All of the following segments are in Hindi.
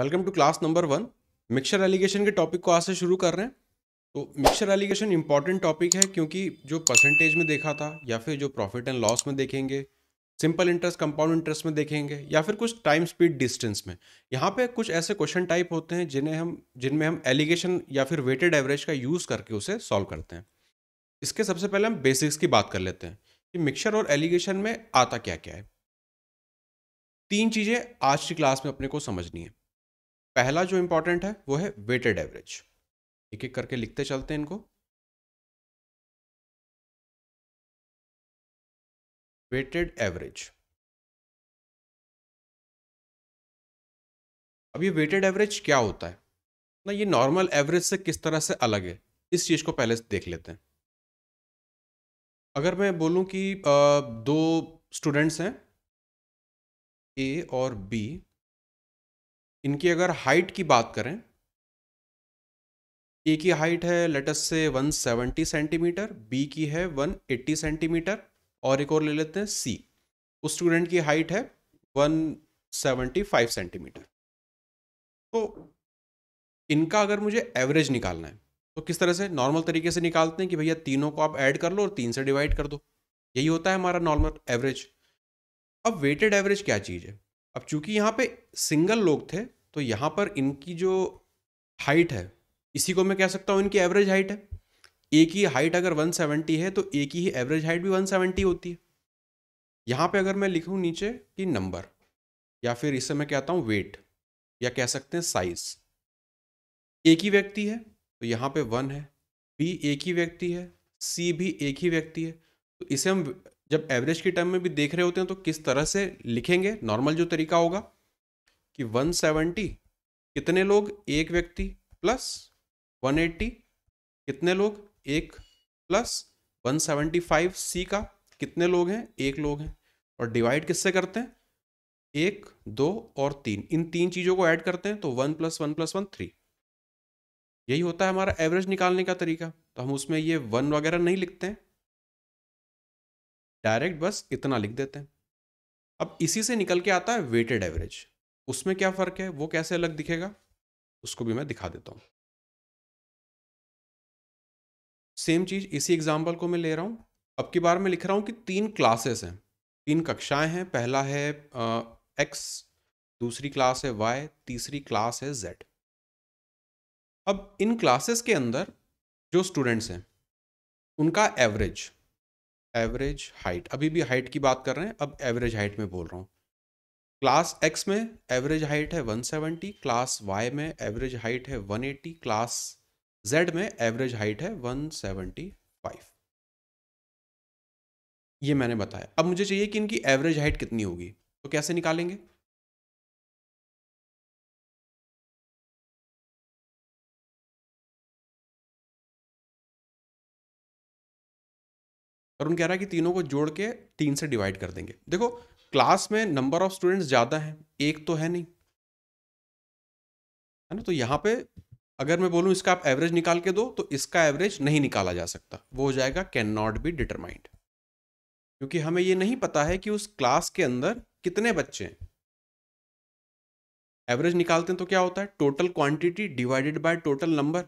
welcome to class number one mixture alligation के टॉपिक को आज से शुरू कर रहे हैं तो मिक्सर एलिगेशन इंपॉर्टेंट टॉपिक है क्योंकि जो परसेंटेज में देखा था या फिर जो प्रॉफिट एंड लॉस में देखेंगे सिंपल इंटरेस्ट कंपाउंड इंटरेस्ट में देखेंगे या फिर कुछ टाइम स्पीड डिस्टेंस में यहाँ पे कुछ ऐसे क्वेश्चन टाइप होते हैं जिन्हें हम जिनमें हम एलिगेशन या फिर वेटेड एवरेज का यूज़ करके उसे सॉल्व करते हैं इसके सबसे पहले हम बेसिक्स की बात कर लेते हैं कि मिक्सर और एलिगेशन में आता क्या क्या है तीन चीज़ें आज की क्लास में अपने को समझनी है पहला जो इंपॉर्टेंट है वो है वेटेड एवरेज एक एक करके लिखते चलते हैं इनको वेटेड एवरेज अब ये वेटेड एवरेज क्या होता है ना ये नॉर्मल एवरेज से किस तरह से अलग है इस चीज़ को पहले देख लेते हैं अगर मैं बोलूं कि दो स्टूडेंट्स हैं ए और बी इनकी अगर हाइट की बात करें ए की हाइट है लेटस से 170 सेंटीमीटर बी की है 180 सेंटीमीटर और एक और ले लेते हैं सी उस स्टूडेंट की हाइट है 175 सेंटीमीटर तो इनका अगर मुझे एवरेज निकालना है तो किस तरह से नॉर्मल तरीके से निकालते हैं कि भैया तीनों को आप ऐड कर लो और तीन से डिवाइड कर दो यही होता है हमारा नॉर्मल एवरेज अब वेटेड एवरेज क्या चीज़ है अब चूंकि यहाँ पे सिंगल लोग थे तो यहाँ पर इनकी जो हाइट है इसी को मैं कह सकता हूँ इनकी एवरेज हाइट है एक ही हाइट अगर 170 है तो एक ही एवरेज हाइट भी 170 होती है यहाँ पे अगर मैं लिखूँ नीचे कि नंबर या फिर इसे मैं कहता हूँ वेट या कह सकते हैं साइज एक ही व्यक्ति है तो यहाँ पे वन है बी एक ही व्यक्ति है सी भी एक ही व्यक्ति है तो इसे हम जब एवरेज के टाइम में भी देख रहे होते हैं तो किस तरह से लिखेंगे नॉर्मल जो तरीका होगा कि 170 कितने लोग एक व्यक्ति प्लस 180 कितने लोग एक प्लस 175 सी का कितने लोग हैं एक लोग हैं और डिवाइड किससे करते हैं एक दो और तीन इन तीन चीज़ों को ऐड करते हैं तो one plus one plus one three यही होता है हमारा एवरेज निकालने का तरीका तो हम उसमें ये वन वगैरह नहीं लिखते हैं डायरेक्ट बस इतना लिख देते हैं अब इसी से निकल के आता है वेटेड एवरेज उसमें क्या फ़र्क है वो कैसे अलग दिखेगा उसको भी मैं दिखा देता हूं सेम चीज़ इसी एग्जाम्पल को मैं ले रहा हूं अब की बार मैं लिख रहा हूं कि तीन क्लासेस हैं तीन कक्षाएं हैं पहला है एक्स दूसरी क्लास है वाई तीसरी क्लास है जेड अब इन क्लासेस के अंदर जो स्टूडेंट्स हैं उनका एवरेज एवरेज हाइट अभी भी हाइट की बात कर रहे हैं अब एवरेज हाइट में बोल रहा हूं क्लास एक्स में एवरेज हाइट है 170 क्लास वाई में एवरेज हाइट है 180 क्लास जेड में एवरेज हाइट है 175 ये मैंने बताया अब मुझे चाहिए कि इनकी एवरेज हाइट कितनी होगी तो कैसे निकालेंगे और उन कह रहा है कि तीनों को जोड़ के तीन से डिवाइड कर देंगे देखो क्लास में नंबर ऑफ स्टूडेंट्स ज़्यादा हैं एक तो है नहीं है ना तो यहाँ पे अगर मैं बोलूं इसका आप एवरेज निकाल के दो तो इसका एवरेज नहीं निकाला जा सकता वो हो जाएगा कैन नॉट बी डिटरमाइंड क्योंकि हमें ये नहीं पता है कि उस क्लास के अंदर कितने बच्चे हैं एवरेज निकालते हैं तो क्या होता है total quantity divided by total number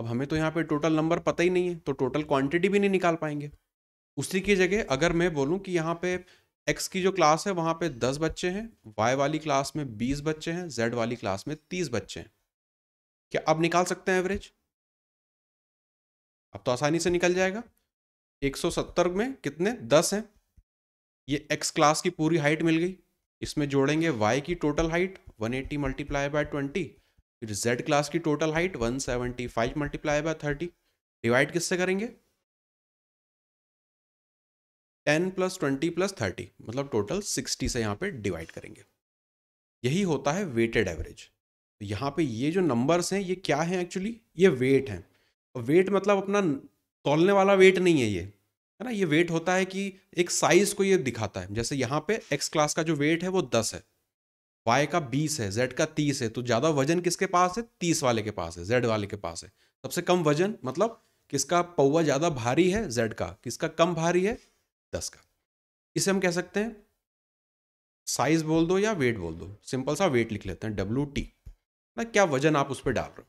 अब हमें तो यहाँ पे टोटल नंबर पता ही नहीं है तो टोटल क्वांटिटी भी नहीं निकाल पाएंगे उसी की जगह अगर मैं बोलूँ कि यहाँ पे एक्स की जो क्लास है वहाँ पे दस बच्चे हैं वाई वाली क्लास में बीस बच्चे हैं जेड वाली क्लास में तीस बच्चे हैं क्या अब निकाल सकते हैं एवरेज अब तो आसानी से निकल जाएगा 170 में कितने दस हैं ये एक्स क्लास की पूरी हाइट मिल गई इसमें जोड़ेंगे वाई की total height 180 eighty multiply by twenty फिर जेड क्लास की total height 175 seventy five multiply by thirty divide किससे करेंगे ten plus twenty plus thirty मतलब टोटल सिक्सटी से यहाँ पे डिवाइड करेंगे यही होता है वेटेड एवरेज तो यहाँ पे ये जो नंबर्स हैं ये क्या हैं एक्चुअली ये वेट हैं वेट मतलब अपना तोलने वाला वेट नहीं है ये है ना ये वेट होता है कि एक साइज को ये दिखाता है जैसे यहाँ पे एक्स क्लास का जो वेट है वो दस है वाई का बीस है जेड का तीस है तो ज़्यादा वजन किसके पास है तीस वाले के पास है जेड वाले के पास है सबसे कम वजन मतलब किसका पौवा ज़्यादा भारी है जेड का किसका कम भारी है दस का इसे हम कह सकते हैं साइज बोल दो या वेट बोल दो सिंपल सा वेट लिख लेते हैं डब्ल्यू टी ना क्या वजन आप उस पर डाल रहे हो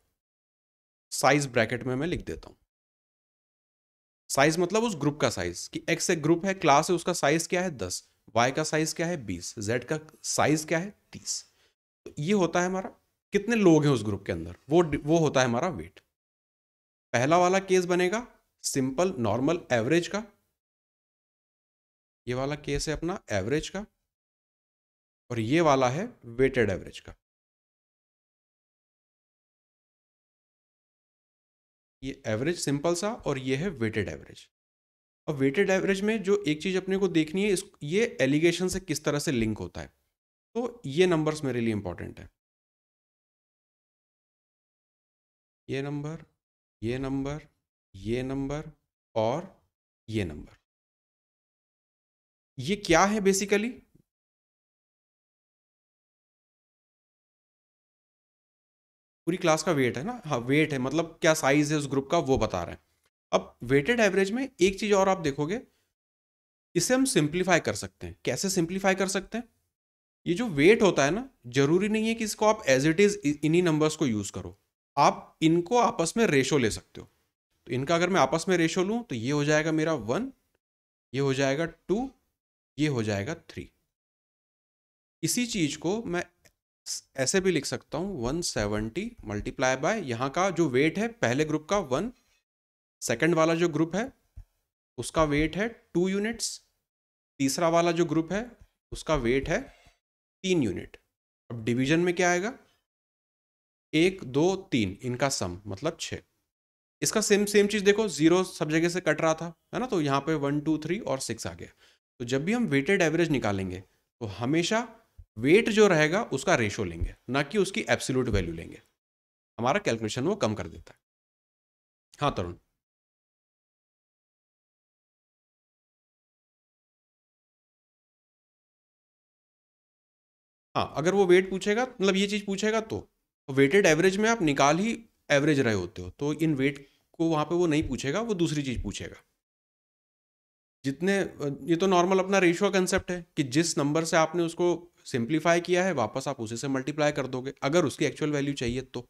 साइज ब्रैकेट में मैं लिख देता हूं साइज मतलब उस ग्रुप का साइज कि एक्स एक ग्रुप है क्लास है उसका साइज क्या है दस वाई का साइज क्या है बीस जेड का साइज क्या है तीस तो ये होता है हमारा कितने लोग हैं उस ग्रुप के अंदर वो वो होता है हमारा वेट पहला वाला केस बनेगा सिंपल नॉर्मल एवरेज का ये वाला केस है अपना एवरेज का और ये वाला है वेटेड एवरेज का ये एवरेज सिंपल सा और ये है वेटेड एवरेज और वेटेड एवरेज में जो एक चीज़ अपने को देखनी है इस ये एलिगेशन से किस तरह से लिंक होता है तो ये नंबर्स मेरे लिए इंपॉर्टेंट है ये नंबर ये नंबर ये नंबर और ये नंबर ये क्या है बेसिकली पूरी क्लास का वेट है ना हाँ वेट है मतलब क्या साइज है उस ग्रुप का वो बता रहे हैं अब वेटेड एवरेज में एक चीज और आप देखोगे इसे हम सिंप्लीफाई कर सकते हैं कैसे सिंप्लीफाई कर सकते हैं ये जो वेट होता है ना जरूरी नहीं है कि इसको आप एज इट इज इन्हीं नंबर्स को यूज करो आप इनको आपस में रेशो ले सकते हो तो इनका अगर मैं आपस में रेशो लूँ तो ये हो जाएगा मेरा वन ये हो जाएगा टू ये हो जाएगा थ्री इसी चीज को मैं ऐसे भी लिख सकता हूं वन सेवेंटी मल्टीप्लाई बाय यहां का जो वेट है पहले ग्रुप का वन सेकंड वाला जो ग्रुप है उसका वेट है टू यूनिट्स तीसरा वाला जो ग्रुप है उसका वेट है तीन यूनिट अब डिवीजन में क्या आएगा एक दो तीन इनका सम मतलब छ इसका सेम सेम चीज़ देखो जीरो सब जगह से कट रहा था है ना तो यहां पे वन टू थ्री और सिक्स आ गया तो जब भी हम वेटेड एवरेज निकालेंगे तो हमेशा वेट जो रहेगा उसका रेशो लेंगे ना कि उसकी एब्सोल्यूट वैल्यू लेंगे हमारा कैलकुलेशन वो कम कर देता है हाँ तरुण हाँ अगर वो वेट पूछेगा मतलब ये चीज़ पूछेगा तो वेटेड तो एवरेज में आप निकाल ही एवरेज रहे होते हो तो इन वेट को वहां पे वो नहीं पूछेगा वो दूसरी चीज़ पूछेगा जितने ये तो नॉर्मल अपना रेशियो कंसेप्ट है कि जिस नंबर से आपने उसको सिंप्लीफाई किया है वापस आप उसी से मल्टीप्लाई कर दोगे अगर उसकी एक्चुअल वैल्यू चाहिए तो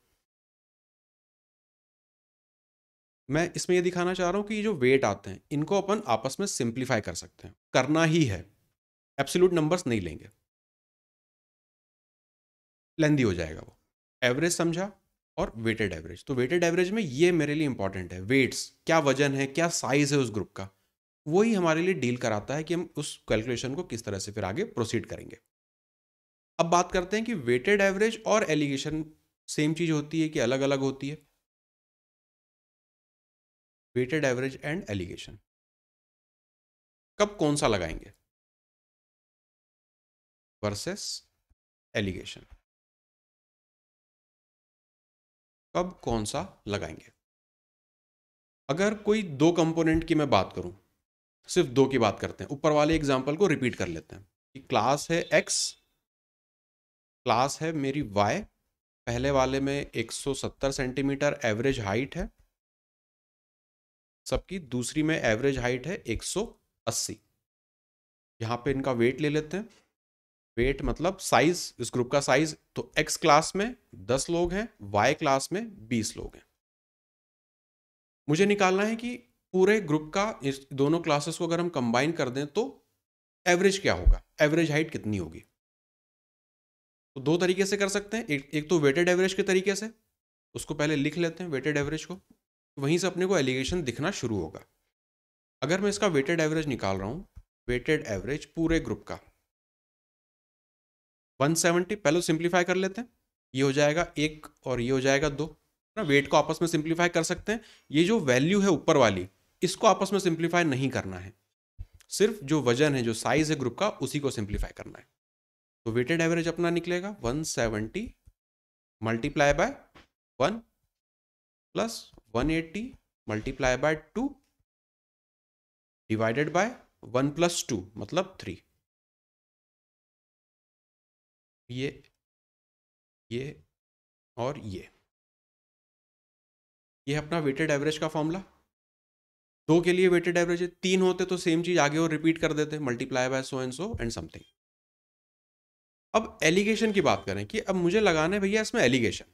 मैं इसमें ये दिखाना चाह रहा हूँ कि ये जो वेट आते हैं इनको अपन आपस में सिंप्लीफाई कर सकते हैं करना ही है एब्सोल्यूट नंबर्स नहीं लेंगे लेंदी हो जाएगा वो एवरेज समझा और वेटेड एवरेज तो वेटेड एवरेज में ये मेरे लिए इंपॉर्टेंट है वेट्स क्या वजन है क्या साइज है उस ग्रुप का वही हमारे लिए डील कराता है कि हम उस कैलकुलेशन को किस तरह से फिर आगे प्रोसीड करेंगे अब बात करते हैं कि वेटेड एवरेज और एलिगेशन सेम चीज़ होती है कि अलग अलग होती है वेटेड एवरेज एंड एलिगेशन कब कौन सा लगाएंगे वर्सेस एलिगेशन कब कौन सा लगाएंगे अगर कोई दो कंपोनेंट की मैं बात करूं सिर्फ दो की बात करते हैं ऊपर वाले एग्जाम्पल को रिपीट कर लेते हैं कि क्लास है एक्स क्लास है मेरी वाई पहले वाले में 170 सेंटीमीटर एवरेज हाइट है सबकी दूसरी में एवरेज हाइट है 180 यहाँ पर इनका वेट ले लेते हैं वेट मतलब साइज इस ग्रुप का साइज तो एक्स क्लास में 10 लोग हैं वाई क्लास में 20 लोग हैं मुझे निकालना है कि पूरे ग्रुप का इस दोनों क्लासेस को अगर हम कंबाइन कर दें तो एवरेज क्या होगा एवरेज हाइट कितनी होगी तो दो तरीके से कर सकते हैं एक एक तो वेटेड एवरेज के तरीके से उसको पहले लिख लेते हैं वेटेड एवरेज को वहीं से अपने को एलिगेशन दिखना शुरू होगा अगर मैं इसका वेटेड एवरेज निकाल रहा हूँ वेटेड एवरेज पूरे ग्रुप का 170 पहले सिंप्लीफाई कर लेते हैं ये हो जाएगा एक और ये हो जाएगा दो ना वेट को आपस में सिंप्लीफाई कर सकते हैं ये जो वैल्यू है ऊपर वाली इसको आपस में सिंप्लीफाई नहीं करना है सिर्फ जो वजन है जो साइज है ग्रुप का उसी को सिंप्लीफाई करना है तो वेटेड एवरेज अपना निकलेगा 170 multiply by one plus one eighty multiply by two divided by one plus two मतलब थ्री ये ये और ये ये अपना वेटेड एवरेज का फॉर्मूला दो के लिए वेटेड एवरेज है तीन होते तो सेम चीज आगे और रिपीट कर देते multiply by so and so and something अब एलिगेशन की बात करें कि अब मुझे लगाना है भैया इसमें एलिगेशन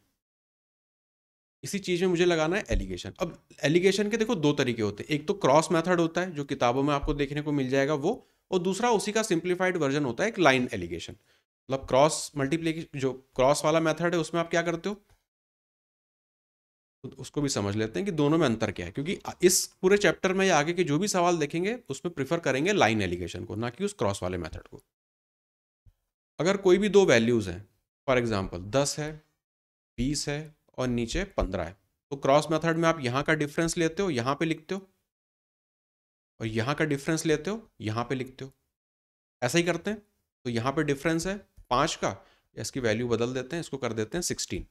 इसी चीज में मुझे लगाना है एलिगेशन अब एलिगेशन के देखो दो तरीके होते हैं एक तो क्रॉस मेथड होता है जो किताबों में आपको देखने को मिल जाएगा वो और दूसरा उसी का सिंप्लीफाइड वर्जन होता है एक लाइन एलिगेशन मतलब क्रॉस मल्टीप्लीकेशन जो क्रॉस वाला मेथड है उसमें आप क्या करते हो तो उसको भी समझ लेते हैं कि दोनों में अंतर क्या है क्योंकि इस पूरे चैप्टर में या आगे के जो भी सवाल देखेंगे उसमें प्रीफर करेंगे लाइन एलिगेशन को ना कि उस क्रॉस वाले मेथड को अगर कोई भी दो वैल्यूज़ हैं फॉर एग्जाम्पल दस है बीस है और नीचे पंद्रह है तो क्रॉस मेथड में आप यहाँ का डिफरेंस लेते हो यहाँ पे लिखते हो और यहाँ का डिफरेंस लेते हो यहाँ पे लिखते हो ऐसा ही करते हैं तो यहाँ पर डिफरेंस है पाँच का इसकी वैल्यू बदल देते हैं इसको कर देते हैं सिक्सटीन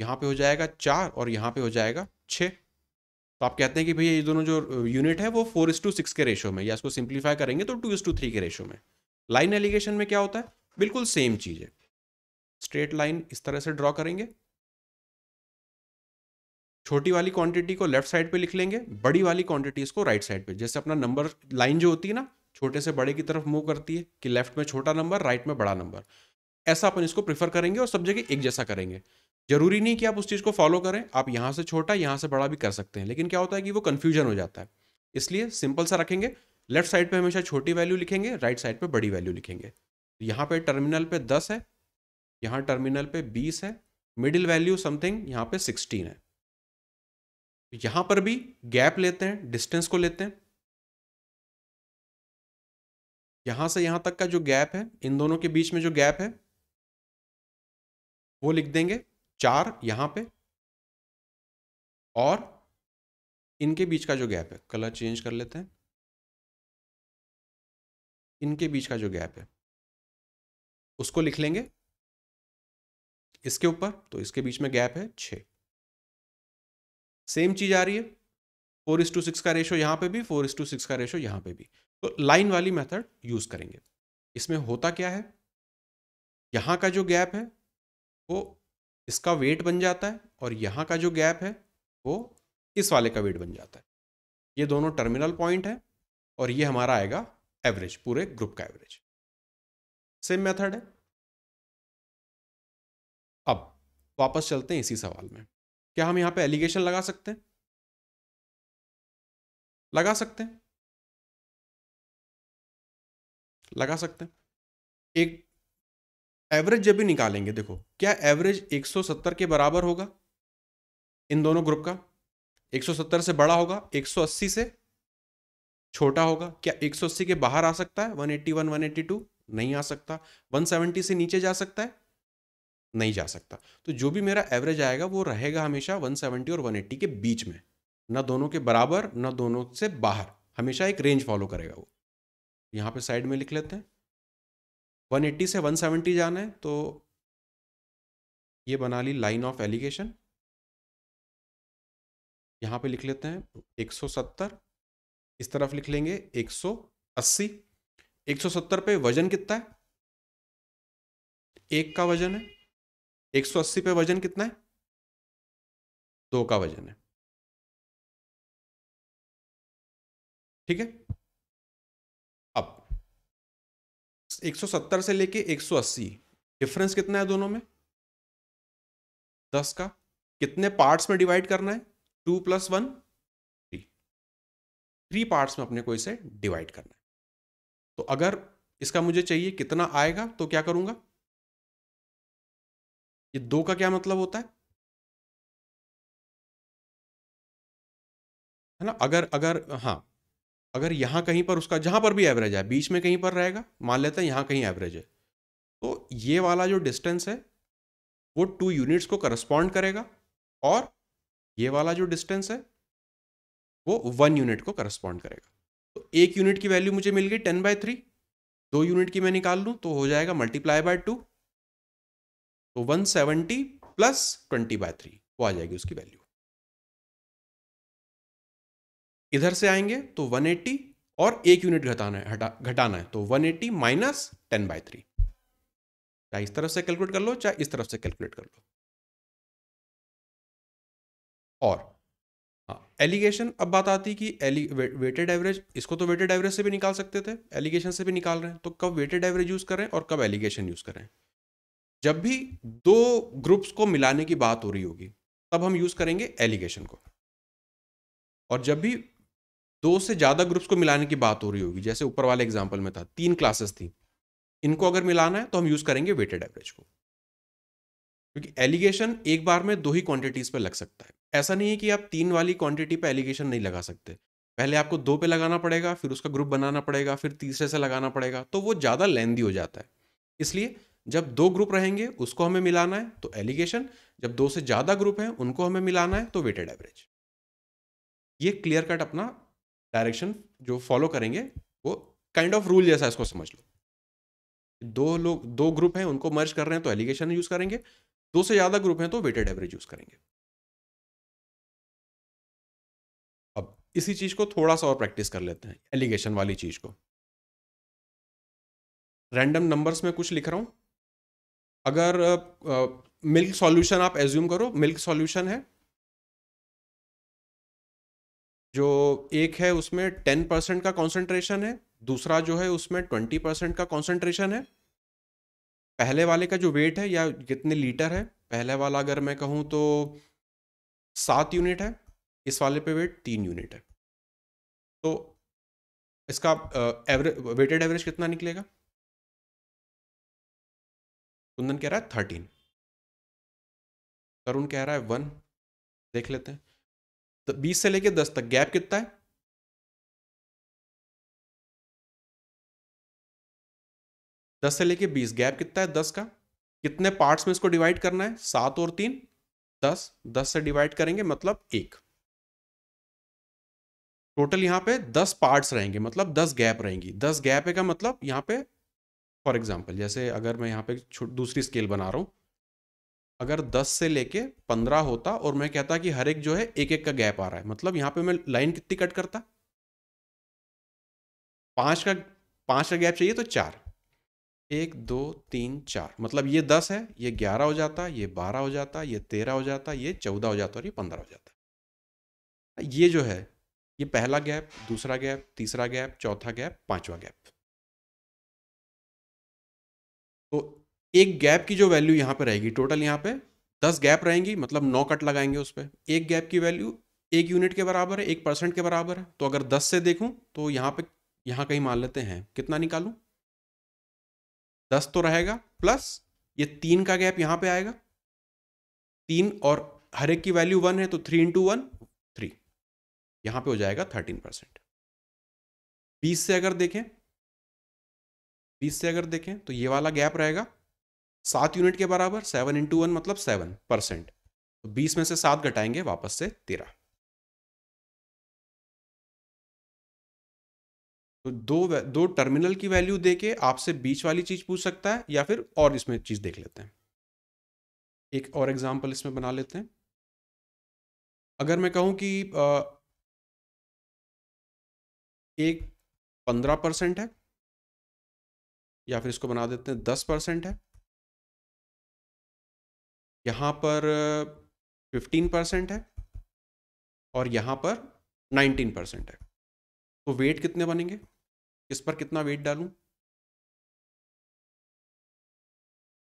यहाँ पे हो जाएगा चार और यहाँ पे हो जाएगा छः तो आप कहते हैं कि भैया ये दोनों जो यूनिट है वो फोर इस टू सिक्स के रेशो में या इसको सिंप्लीफाई करेंगे तो टू इस टू थ्री के रेशो में लाइन एलिगेशन में क्या होता है बिल्कुल सेम चीज़ है स्ट्रेट लाइन इस तरह से ड्रॉ करेंगे छोटी वाली क्वांटिटी को लेफ्ट साइड पे लिख लेंगे बड़ी वाली क्वांटिटी इसको राइट साइड पे जैसे अपना नंबर लाइन जो होती है ना छोटे से बड़े की तरफ मूव करती है कि लेफ्ट में छोटा नंबर राइट में बड़ा नंबर ऐसा अपन इसको प्रेफर करेंगे और सब जगह एक जैसा करेंगे जरूरी नहीं कि आप उस चीज़ को फॉलो करें आप यहाँ से छोटा यहाँ से बड़ा भी कर सकते हैं लेकिन क्या होता है कि वो कन्फ्यूजन हो जाता है इसलिए सिंपल सा रखेंगे लेफ्ट साइड पे हमेशा छोटी वैल्यू लिखेंगे राइट साइड पे बड़ी वैल्यू लिखेंगे यहाँ पे टर्मिनल पे दस है यहाँ टर्मिनल पे बीस है मिडिल वैल्यू समथिंग यहाँ पे सिक्सटीन है यहाँ पर भी गैप लेते हैं डिस्टेंस को लेते हैं यहाँ से यहाँ तक का जो गैप है इन दोनों के बीच में जो गैप है वो लिख देंगे चार यहाँ पे और इनके बीच का जो गैप है कलर चेंज कर लेते हैं इनके बीच का जो गैप है उसको लिख लेंगे इसके ऊपर तो इसके बीच में गैप है छ सेम चीज आ रही है फोर इस टू सिक्स का रेशो यहाँ पे भी फोर इस टू सिक्स का रेशो यहाँ पे भी तो लाइन वाली मेथड यूज करेंगे इसमें होता क्या है यहाँ का जो गैप है वो इसका वेट बन जाता है और यहाँ का जो गैप है वो इस वाले का वेट बन जाता है ये दोनों टर्मिनल पॉइंट है और ये हमारा आएगा एवरेज पूरे ग्रुप का एवरेज सेम मेथड है अब वापस चलते हैं इसी सवाल में क्या हम यहाँ पे एलिगेशन लगा सकते हैं लगा सकते हैं लगा सकते हैं एक एवरेज जब भी निकालेंगे देखो क्या एवरेज 170 के बराबर होगा इन दोनों ग्रुप का 170 से बड़ा होगा 180 से छोटा होगा क्या 180 के बाहर आ सकता है 181 182 नहीं आ सकता 170 से नीचे जा सकता है नहीं जा सकता तो जो भी मेरा एवरेज आएगा वो रहेगा हमेशा 170 और 180 के बीच में ना दोनों के बराबर ना दोनों से बाहर हमेशा एक रेंज फॉलो करेगा वो यहाँ पे साइड में लिख लेते हैं 180 से 170 जाना है तो ये बना ली लाइन ऑफ एलिगेशन यहां पे लिख लेते हैं 170 इस तरफ लिख लेंगे 180 170 पे वजन कितना है एक का वजन है 180 पे वजन कितना है दो का वजन है ठीक है 170 से लेके 180 डिफरेंस कितना है दोनों में 10 का कितने पार्ट्स में डिवाइड करना है two plus one three three parts में अपने को इसे डिवाइड करना है तो अगर इसका मुझे चाहिए कितना आएगा तो क्या करूंगा ये दो का क्या मतलब होता है है ना अगर अगर हाँ अगर यहाँ कहीं पर उसका जहाँ पर भी एवरेज है बीच में कहीं पर रहेगा मान लेते हैं यहाँ कहीं एवरेज है तो ये वाला जो डिस्टेंस है वो टू यूनिट्स को करस्पॉन्ड करेगा और ये वाला जो डिस्टेंस है वो वन यूनिट को करस्पॉन्ड करेगा तो एक यूनिट की वैल्यू मुझे मिल गई टेन बाय थ्री दो यूनिट की मैं निकाल लूँ तो हो जाएगा मल्टीप्लाई बाय टू तो one seventy plus twenty by three वो आ जाएगी उसकी वैल्यू इधर से आएंगे तो 180 और एक यूनिट घटाना है घटाना है तो 180 eighty minus ten by three चाहे इस तरफ से कैलकुलेट कर लो चाहे इस तरफ से कैलकुलेट कर लो और हाँ एलिगेशन अब बात आती कि एलि वे, वेटेड एवरेज इसको तो वेटेड एवरेज से भी निकाल सकते थे एलिगेशन से भी निकाल रहे हैं तो कब वेटेड एवरेज यूज़ करें और कब एलिगेशन यूज़ करें जब भी दो ग्रुप्स को मिलाने की बात हो रही होगी तब हम यूज़ करेंगे एलिगेशन को और जब भी दो तो से ज़्यादा ग्रुप्स को मिलाने की बात हो रही होगी जैसे ऊपर वाले एग्जाम्पल में था तीन क्लासेस थी इनको अगर मिलाना है तो हम यूज़ करेंगे वेटेड एवरेज को क्योंकि एलिगेशन एक बार में दो ही क्वांटिटीज़ पर लग सकता है ऐसा नहीं है कि आप तीन वाली क्वांटिटी पर एलिगेशन नहीं लगा सकते पहले आपको दो पे लगाना पड़ेगा फिर उसका ग्रुप बनाना पड़ेगा फिर तीसरे से लगाना पड़ेगा तो वो ज़्यादा लेंदी हो जाता है इसलिए जब दो ग्रुप रहेंगे उसको हमें मिलाना है तो एलिगेशन जब दो से ज़्यादा ग्रुप हैं उनको हमें मिलाना है तो वेटेड एवरेज ये क्लियर कट अपना डायरेक्शन जो फॉलो करेंगे वो काइंड ऑफ रूल जैसा इसको समझ लो दो लोग दो ग्रुप हैं उनको मर्ज कर रहे हैं तो एलिगेशन यूज़ करेंगे दो से ज़्यादा ग्रुप हैं तो वेटेड एवरेज यूज़ करेंगे अब इसी चीज़ को थोड़ा सा और प्रैक्टिस कर लेते हैं एलिगेशन वाली चीज़ को रैंडम नंबर्स में कुछ लिख रहा हूं अगर मिल्क uh, सॉल्यूशन आप एज्यूम करो मिल्क सॉल्यूशन है जो एक है उसमें टेन परसेंट का कॉन्सेंट्रेशन है दूसरा जो है उसमें ट्वेंटी परसेंट का कॉन्सेंट्रेशन है पहले वाले का जो वेट है या कितने लीटर है पहले वाला अगर मैं कहूँ तो सात यूनिट है इस वाले पे वेट तीन यूनिट है तो इसका एवरेज वेटेड एवरेज कितना निकलेगा कुंदन कह रहा है थर्टीन तरुण कह रहा है वन देख लेते हैं तो बीस से लेके दस तक गैप कितना है दस से लेके बीस गैप कितना है दस का कितने पार्ट्स में इसको डिवाइड करना है सात और तीन दस दस से डिवाइड करेंगे मतलब एक टोटल यहां पे दस पार्ट्स रहेंगे मतलब दस गैप रहेंगी दस गैप का मतलब यहां पे फॉर एग्जाम्पल जैसे अगर मैं यहां पे दूसरी स्केल बना रहा हूं अगर 10 से लेके 15 होता और मैं कहता कि हर एक जो है एक एक का गैप आ रहा है मतलब यहां पे मैं लाइन कितनी कट करता पांच का पांच का गैप चाहिए तो चार एक दो तीन चार मतलब ये दस है ये ग्यारह हो जाता ये बारह हो जाता ये तेरह हो जाता ये चौदह हो जाता और ये पंद्रह हो जाता ये जो है ये पहला गैप दूसरा गैप तीसरा गैप चौथा गैप पांचवा गैप तो एक गैप की जो वैल्यू यहाँ पर रहेगी टोटल यहाँ पर दस गैप रहेंगी मतलब नौ कट लगाएंगे उस पर एक गैप की वैल्यू एक यूनिट के बराबर है एक परसेंट के बराबर है तो अगर दस से देखूँ तो यहाँ पर यहाँ कहीं मान लेते हैं कितना निकालूँ दस तो रहेगा प्लस ये तीन का गैप यहाँ पे आएगा तीन और हर एक की वैल्यू वन है तो थ्री इंटू वन थ्री यहाँ पे हो जाएगा थर्टीन परसेंट बीस से अगर देखें बीस से अगर देखें तो ये वाला गैप रहेगा सात यूनिट के बराबर सेवन इंटू वन मतलब सेवन परसेंट तो बीस में से सात घटाएंगे वापस से तेरह तो दो दो टर्मिनल की वैल्यू देके आपसे बीच वाली चीज पूछ सकता है या फिर और इसमें चीज देख लेते हैं एक और एग्जाम्पल इसमें बना लेते हैं अगर मैं कहूं कि आ, एक पंद्रह परसेंट है या फिर इसको बना देते हैं दस परसेंट है यहाँ पर फिफ्टीन परसेंट है और यहाँ पर नाइनटीन परसेंट है तो वेट कितने बनेंगे इस पर कितना वेट डालूं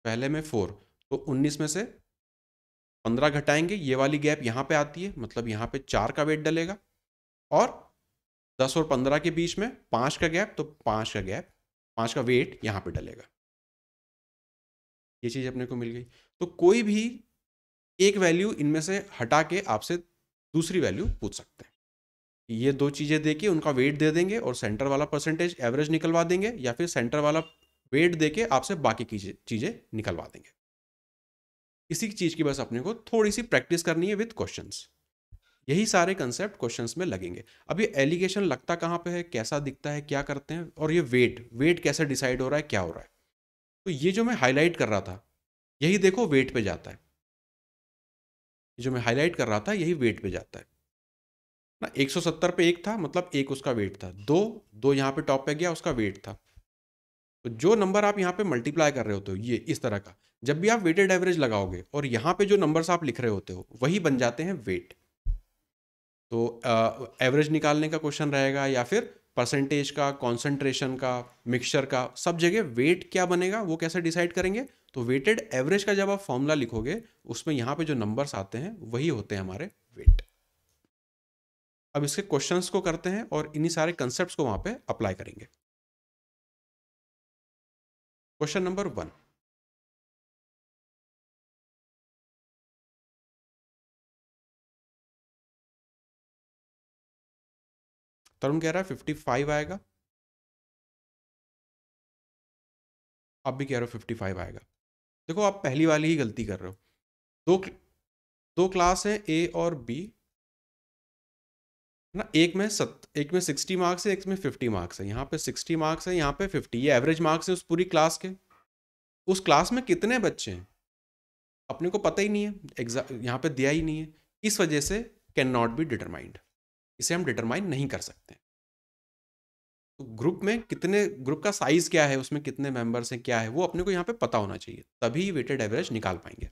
पहले में फोर तो उन्नीस में से पंद्रह घटाएंगे ये वाली गैप यहाँ पे आती है मतलब यहाँ पे चार का वेट डलेगा और दस और पंद्रह के बीच में पाँच का गैप तो पाँच का गैप पाँच का वेट यहाँ पे डलेगा ये चीज़ अपने को मिल गई तो कोई भी एक वैल्यू इनमें से हटा के आपसे दूसरी वैल्यू पूछ सकते हैं ये दो चीज़ें दे के उनका वेट दे देंगे और सेंटर वाला परसेंटेज एवरेज निकलवा देंगे या फिर सेंटर वाला वेट दे के आपसे बाकी की चीज़ें निकलवा देंगे इसी चीज़ की बस अपने को थोड़ी सी प्रैक्टिस करनी है विथ क्वेश्चन यही सारे कंसेप्ट क्वेश्चन में लगेंगे अब ये एलिगेशन लगता कहाँ पे है कैसा दिखता है क्या करते हैं और ये वेट वेट कैसे डिसाइड हो रहा है क्या हो रहा है तो ये जो मैं हाईलाइट कर रहा था यही देखो वेट पे जाता है जो मैं हाईलाइट कर रहा था यही वेट पे जाता है ना 170 पे एक था मतलब एक उसका वेट था दो दो यहाँ पे टॉप पे गया उसका वेट था तो जो नंबर आप यहाँ पे मल्टीप्लाई कर रहे होते हो ये इस तरह का जब भी आप वेटेड एवरेज लगाओगे और यहाँ पे जो नंबर्स आप लिख रहे होते हो वही बन जाते हैं वेट तो एवरेज निकालने का क्वेश्चन रहेगा या फिर परसेंटेज का कॉन्सेंट्रेशन का मिक्सचर का सब जगह वेट क्या बनेगा वो कैसे डिसाइड करेंगे तो वेटेड एवरेज का जब आप फॉर्मूला लिखोगे उसमें यहाँ पे जो नंबर्स आते हैं वही होते हैं हमारे वेट अब इसके क्वेश्चंस को करते हैं और इन्हीं सारे कंसेप्ट को वहां पे अप्लाई करेंगे क्वेश्चन नंबर वन तरुण कह रहा है फिफ्टी फाइव आएगा आप भी कह रहे हो फिफ्टी फाइव आएगा देखो आप पहली वाली ही गलती कर रहे हो दो दो क्लास है ए और बी ना एक में सत एक में सिक्सटी मार्क्स है एक में फिफ्टी मार्क्स है यहाँ पे सिक्सटी मार्क्स है यहाँ पे फिफ्टी ये एवरेज मार्क्स है उस पूरी क्लास के उस क्लास में कितने बच्चे हैं अपने को पता ही नहीं है एग्जाम यहाँ पे दिया ही नहीं है इस वजह से कैन नॉट बी डिटरमाइंड इसे हम डिटरमाइन नहीं कर सकते तो ग्रुप में कितने ग्रुप का साइज क्या है उसमें कितने मेंबर्स हैं क्या है वो अपने को यहाँ पे पता होना चाहिए तभी वेटेड एवरेज निकाल पाएंगे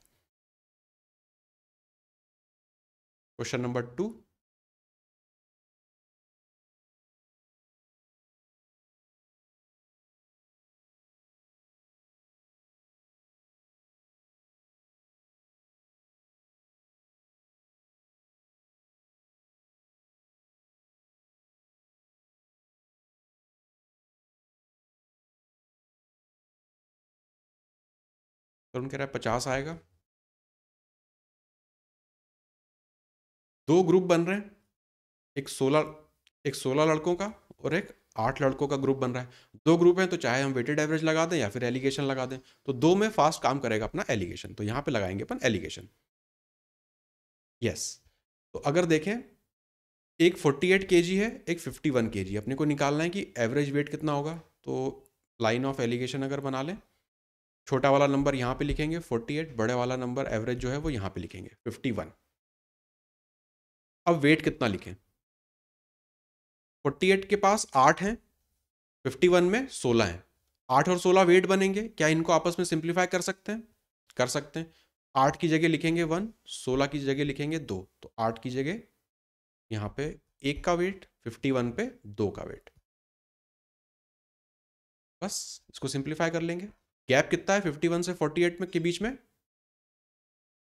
क्वेश्चन नंबर टू करुण कह रहा है पचास आएगा दो ग्रुप बन रहे हैं एक सोलह एक सोलह लड़कों का और एक आठ लड़कों का ग्रुप बन रहा है दो ग्रुप हैं तो चाहे हम वेटेड एवरेज लगा दें या फिर एलिगेशन लगा दें तो दो में फास्ट काम करेगा अपना एलिगेशन तो यहां पे लगाएंगे अपन एलिगेशन यस तो अगर देखें एक 48 के है एक 51 वन के अपने को निकालना है कि एवरेज वेट कितना होगा तो लाइन ऑफ एलिगेशन अगर बना लें छोटा वाला नंबर यहाँ पे लिखेंगे 48 बड़े वाला नंबर एवरेज जो है वो यहाँ पे लिखेंगे 51 अब वेट कितना लिखें 48 के पास 8 हैं 51 में 16 हैं 8 और 16 वेट बनेंगे क्या इनको आपस में सिंप्लीफाई कर सकते हैं कर सकते हैं 8 की जगह लिखेंगे 1 16 की जगह लिखेंगे 2 तो 8 की जगह यहाँ पे एक का वेट वन पे दो का वेट बस इसको सिंप्लीफाई कर लेंगे गैप कितना है 51 से 48 में के बीच में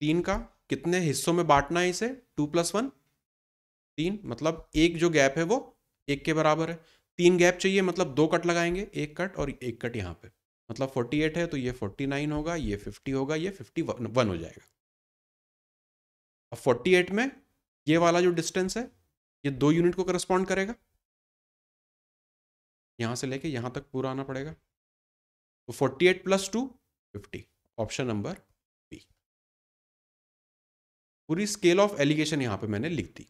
तीन का कितने हिस्सों में बांटना है इसे टू प्लस वन तीन मतलब एक जो गैप है वो एक के बराबर है तीन गैप चाहिए मतलब दो कट लगाएंगे एक कट और एक कट यहाँ पे मतलब 48 है तो ये 49 होगा ये 50 होगा ये 51 हो जाएगा अब 48 में ये वाला जो डिस्टेंस है ये दो यूनिट को करस्पॉन्ड करेगा यहाँ से लेके यहां तक पूरा आना पड़ेगा तो forty eight plus two fifty option number B पूरी स्केल ऑफ एलिगेशन यहां पे मैंने लिख दी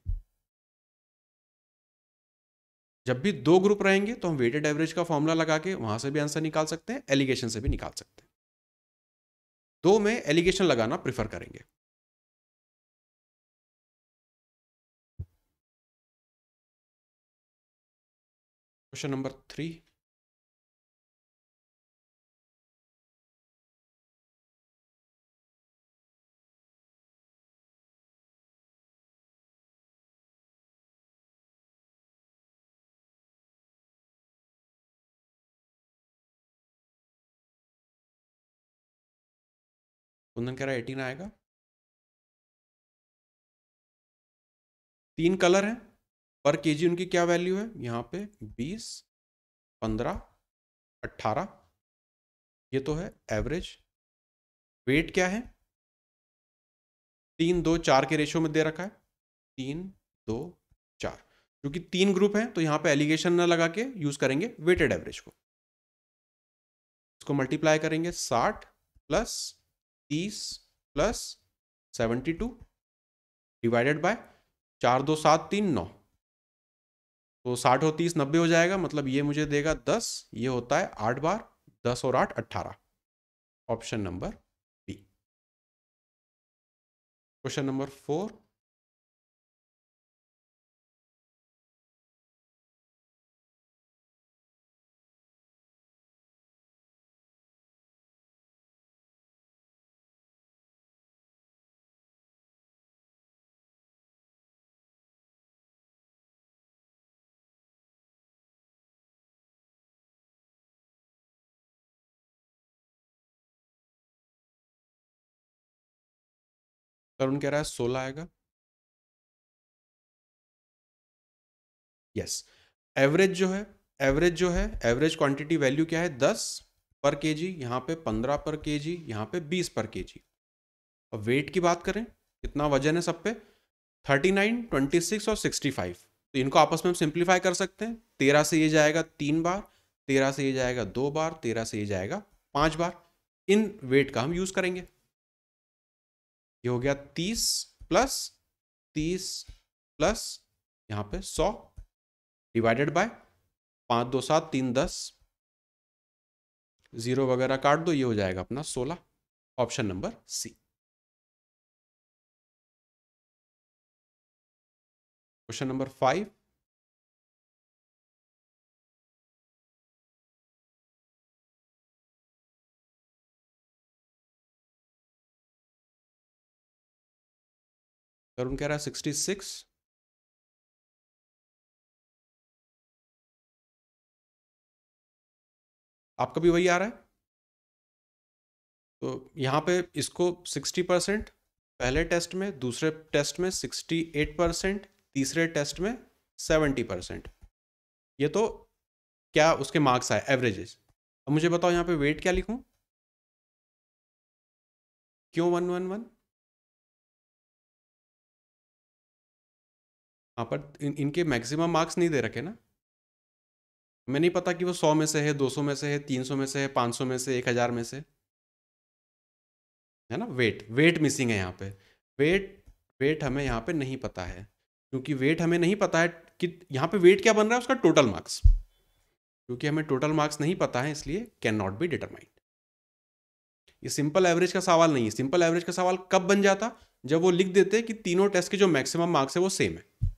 जब भी दो ग्रुप रहेंगे तो हम वेटेड एवरेज का फॉर्मूला लगा के वहां से भी आंसर निकाल सकते हैं एलिगेशन से भी निकाल सकते हैं दो में एलिगेशन लगाना प्रिफर करेंगे क्वेश्चन नंबर थ्री कुंदन कह रहा है एटीन आएगा तीन कलर हैं पर केजी उनकी क्या वैल्यू है यहां पे बीस पंद्रह अट्ठारह ये तो है एवरेज वेट क्या है तीन दो चार के रेशो में दे रखा है तीन दो चार क्योंकि तीन ग्रुप हैं तो यहां पे एलिगेशन ना लगा के यूज करेंगे वेटेड एवरेज को इसको मल्टीप्लाई करेंगे साठ प्लस तीस प्लस सेवेंटी टू डिवाइडेड बाय चार दो सात तीन नौ तो साठ और तीस नब्बे हो जाएगा मतलब ये मुझे देगा दस ये होता है आठ बार दस और आठ अट्ठारह option number B question number four Tarun कह रहा है सोलह आएगा यस एवरेज जो है एवरेज जो है एवरेज क्वांटिटी वैल्यू क्या है दस पर के जी यहां पर पंद्रह पर के जी यहां पर बीस पर के जी और वेट की बात करें कितना वजन है सब पे थर्टी नाइन ट्वेंटी सिक्स और सिक्सटी फाइव तो इनको आपस में हम सिंप्लीफाई कर सकते हैं तेरह से ये जाएगा तीन बार तेरह से ये जाएगा दो बार तेरह से ये जाएगा पांच बार इन वेट का हम यूज़ करेंगे ये हो गया तीस प्लस तीस प्लस यहाँ पे सौ डिवाइडेड बाय पाँच दो सात तीन दस जीरो वगैरह काट दो ये हो जाएगा अपना सोलह option number C question number five Tarun कह रहा है सिक्सटी सिक्स आपका भी वही आ रहा है तो यहां पे इसको सिक्सटी परसेंट पहले टेस्ट में दूसरे टेस्ट में सिक्सटी एट परसेंट तीसरे टेस्ट में सेवेंटी परसेंट ये तो क्या उसके मार्क्स आए एवरेजेस अब मुझे बताओ यहां पे वेट क्या लिखूं क्यों वन वन वन हाँ पर इन, इनके मैक्सिमम मार्क्स नहीं दे रखे ना हमें नहीं पता कि वो सौ में से है दो सौ में से है तीन सौ में से है पाँच सौ में से एक हज़ार में से है ना वेट वेट मिसिंग है यहाँ पे वेट वेट हमें यहाँ पे नहीं पता है क्योंकि वेट हमें नहीं पता है कि यहाँ पे वेट क्या बन रहा है उसका टोटल मार्क्स क्योंकि हमें टोटल मार्क्स नहीं पता है इसलिए कैन नॉट बी डिटरमाइंड ये सिंपल एवरेज का सवाल नहीं है सिंपल एवरेज का सवाल कब बन जाता जब वो लिख देते कि तीनों टेस्ट के जो मैक्सिमम मार्क्स है वो सेम है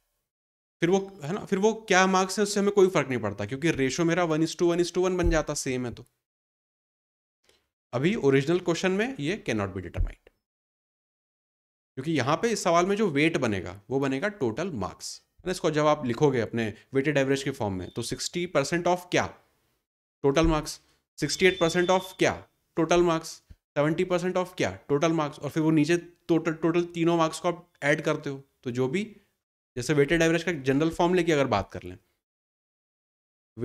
फिर वो है ना फिर वो क्या मार्क्स है उससे हमें कोई फर्क नहीं पड़ता क्योंकि रेशो मेरा one is to one is to one बन जाता सेम है तो अभी ओरिजिनल क्वेश्चन में ये कैन नॉट बी डिटरमाइंड क्योंकि यहां पे इस सवाल में जो वेट बनेगा वो बनेगा टोटल मार्क्स है ना इसको जब आप लिखोगे अपने वेटेड एवरेज के फॉर्म में तो सिक्सटी परसेंट ऑफ क्या total marks sixty eight percent of क्या total marks seventy percent of क्या टोटल मार्क्स और फिर वो नीचे टोटल टोटल तीनों मार्क्स को आप ऐड करते हो तो जो भी जैसे वेटेड एवरेज का जनरल फॉर्मूले की अगर बात कर लें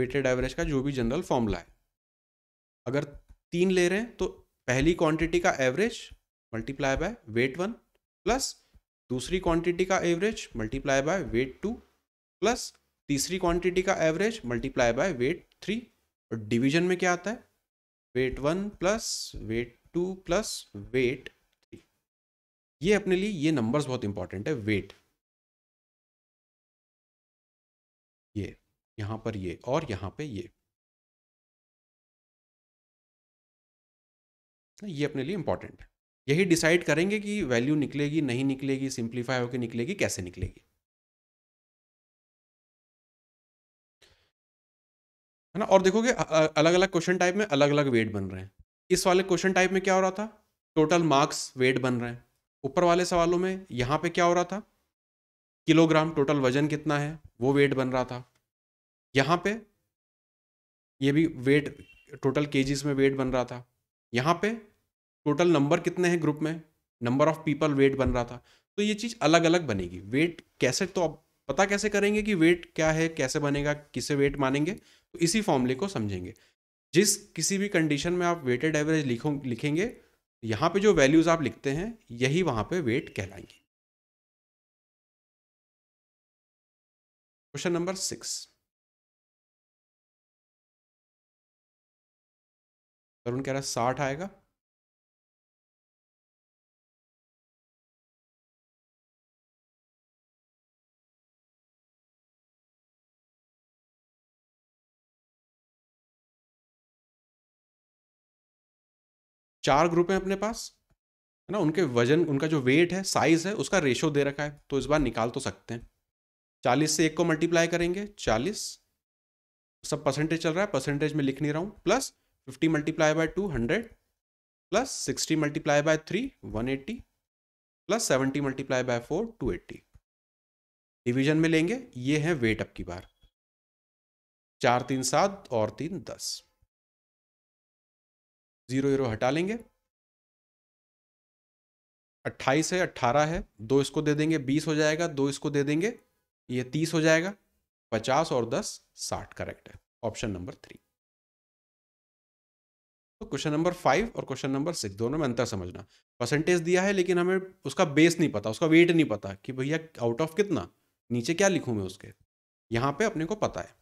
वेटेड एवरेज का जो भी जनरल फॉर्मूला है अगर तीन ले रहे हैं तो पहली क्वांटिटी का average multiply by weight one plus दूसरी क्वांटिटी का average multiply by weight two plus तीसरी क्वांटिटी का average multiply by weight three और डिवीजन में क्या आता है weight one plus weight two plus weight three ये अपने लिए ये नंबर्स बहुत इंपॉर्टेंट है वेट ये यहाँ पर ये और यहाँ पे ये ये अपने लिए इंपॉर्टेंट है यही डिसाइड करेंगे कि वैल्यू निकलेगी नहीं निकलेगी सिंप्लीफाई होकर निकलेगी कैसे निकलेगी है ना और देखोगे अलग अलग क्वेश्चन टाइप में अलग अलग वेट बन रहे हैं इस वाले क्वेश्चन टाइप में क्या हो रहा था टोटल मार्क्स वेट बन रहे हैं ऊपर वाले सवालों में यहाँ पे क्या हो रहा था किलोग्राम टोटल वजन कितना है वो वेट बन रहा था यहाँ पे ये भी वेट टोटल केजीज में वेट बन रहा था यहाँ पे टोटल नंबर कितने हैं ग्रुप में नंबर ऑफ पीपल वेट बन रहा था तो ये चीज़ अलग अलग बनेगी वेट कैसे तो आप पता कैसे करेंगे कि वेट क्या है कैसे बनेगा किसे वेट मानेंगे तो इसी फॉर्मूले को समझेंगे जिस किसी भी कंडीशन में आप वेटेड एवरेज लिखो लिखेंगे यहाँ पे जो वैल्यूज़ आप लिखते हैं यही वहाँ पे वेट कहलाएंगे क्वेश्चन नंबर सिक्स तरुण कह रहा है साठ आएगा चार ग्रुप हैं अपने पास है ना उनके वजन उनका जो वेट है साइज है उसका रेशो दे रखा है तो इस बार निकाल तो सकते हैं चालीस से एक को मल्टीप्लाई करेंगे चालीस सब परसेंटेज चल रहा है परसेंटेज में लिख नहीं रहा हूँ plus fifty multiply by two hundred plus sixty multiply by three one eighty plus seventy multiply by four two eighty division में लेंगे ये है वेट अप की बार चार तीन सात और तीन दस जीरो जीरो हटा लेंगे अट्ठाईस है अट्ठारह है दो इसको दे देंगे बीस हो जाएगा दो इसको दे देंगे ये तीस हो जाएगा पचास और दस साठ करेक्ट है ऑप्शन नंबर थ्री तो क्वेश्चन नंबर फाइव और क्वेश्चन नंबर सिक्स दोनों में अंतर समझना परसेंटेज दिया है लेकिन हमें उसका बेस नहीं पता उसका वेट नहीं पता कि भैया आउट ऑफ कितना नीचे क्या लिखूं मैं उसके यहाँ पे अपने को पता है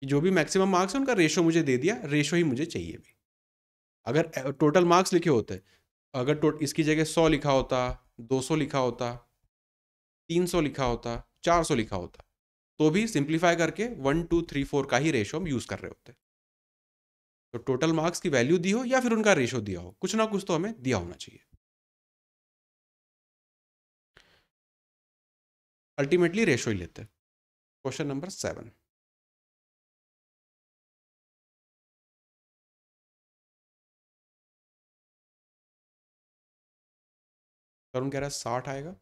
कि जो भी मैक्सिमम मार्क्स है उनका रेशो मुझे दे दिया रेशो ही मुझे चाहिए भी अगर टोटल मार्क्स लिखे होते अगर इसकी जगह सौ लिखा होता दो सौ लिखा होता तीन सौ लिखा होता चार सौ लिखा होता तो भी सिंप्लीफाई करके वन टू थ्री फोर का ही रेशो हम यूज़ कर रहे होते तो टोटल मार्क्स की वैल्यू दी हो या फिर उनका रेशो दिया हो कुछ ना कुछ तो हमें दिया होना चाहिए अल्टीमेटली रेशो ही लेते क्वेश्चन नंबर सेवन तरुण कह रहा है साठ आएगा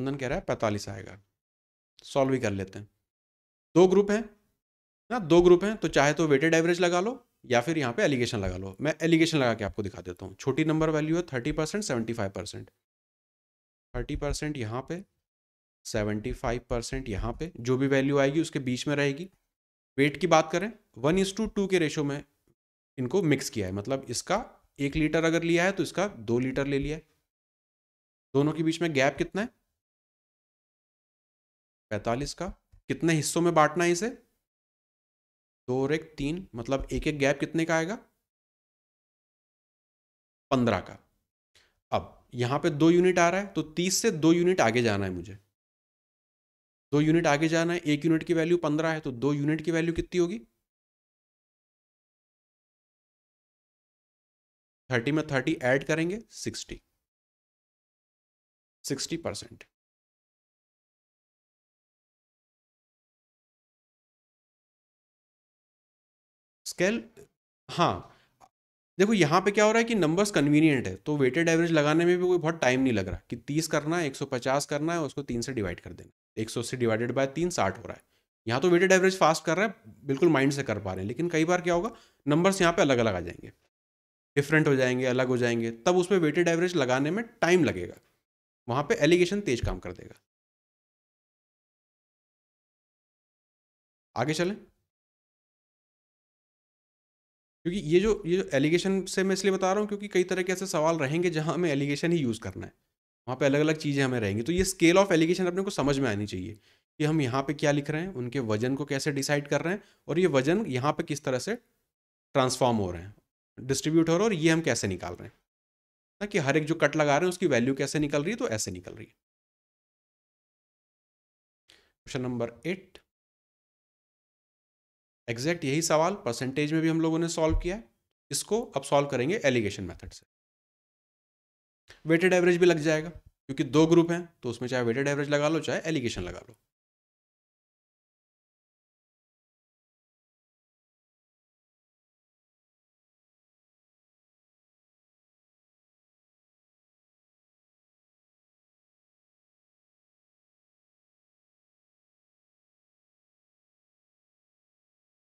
कुंदन कह रहा है पैंतालीस आएगा सॉल्व ही कर लेते हैं दो ग्रुप हैं ना दो ग्रुप हैं तो चाहे तो वेटेड एवरेज लगा लो या फिर यहाँ पे एलिगेशन लगा लो मैं एलिगेशन लगा के आपको दिखा देता हूँ छोटी नंबर वैल्यू है thirty percent seventy five percent thirty percent यहाँ पे सेवेंटी फाइव परसेंट यहाँ पे जो भी वैल्यू आएगी उसके बीच में रहेगी वेट की बात करें वन इज टू टू के रेशो में इनको मिक्स किया है मतलब इसका एक लीटर अगर लिया है तो इसका दो लीटर ले लिया है दोनों के बीच में गैप कितना है पैंतालीस का कितने हिस्सों में बांटना है इसे दो और एक तीन मतलब एक एक गैप कितने का आएगा पंद्रह का अब यहां पे दो यूनिट आ रहा है तो तीस से दो यूनिट आगे जाना है मुझे दो यूनिट आगे जाना है एक यूनिट की वैल्यू पंद्रह है तो दो यूनिट की वैल्यू कितनी होगी थर्टी में थर्टी ऐड करेंगे सिक्सटी सिक्सटी परसेंट स्केल हाँ देखो यहाँ पे क्या हो रहा है कि नंबर्स कन्वीनियंट है तो वेटेड एवरेज लगाने में भी कोई बहुत टाइम नहीं लग रहा कि तीस करना है एक सौ पचास करना है उसको तीन से डिवाइड कर देना एक सौ से डिवाइडेड बाय तीन साठ हो रहा है यहाँ तो वेटेड एवरेज फास्ट कर रहा है बिल्कुल माइंड से कर पा रहे हैं लेकिन कई बार क्या होगा नंबर्स यहाँ पे अलग अलग आ जाएंगे डिफरेंट हो जाएंगे अलग हो जाएंगे तब उसमें वेटेड एवरेज लगाने में टाइम लगेगा वहाँ पर एलिगेशन तेज काम कर देगा आगे चलें क्योंकि ये जो ये जो एलिगेशन से मैं इसलिए बता रहा हूँ क्योंकि कई तरह के ऐसे सवाल रहेंगे जहाँ हमें एलिगेशन ही यूज़ करना है वहाँ पे अलग अलग चीज़ें हमें रहेंगी तो ये स्केल ऑफ एलिगेशन अपने को समझ में आनी चाहिए कि हम यहाँ पे क्या लिख रहे हैं उनके वजन को कैसे डिसाइड कर रहे हैं और ये वजन यहाँ पे किस तरह से ट्रांसफॉर्म हो रहे हैं डिस्ट्रीब्यूट हो रहे हैं और ये हम कैसे निकाल रहे हैं ना कि हर एक जो कट लगा रहे हैं उसकी वैल्यू कैसे निकल रही है तो ऐसे निकल रही है क्वेश्चन नंबर एट एग्जैक्ट यही सवाल परसेंटेज में भी हम लोगों ने सॉल्व किया है इसको अब सॉल्व करेंगे एलिगेशन मेथड से वेटेड एवरेज भी लग जाएगा क्योंकि दो ग्रुप हैं तो उसमें चाहे वेटेड एवरेज लगा लो चाहे एलिगेशन लगा लो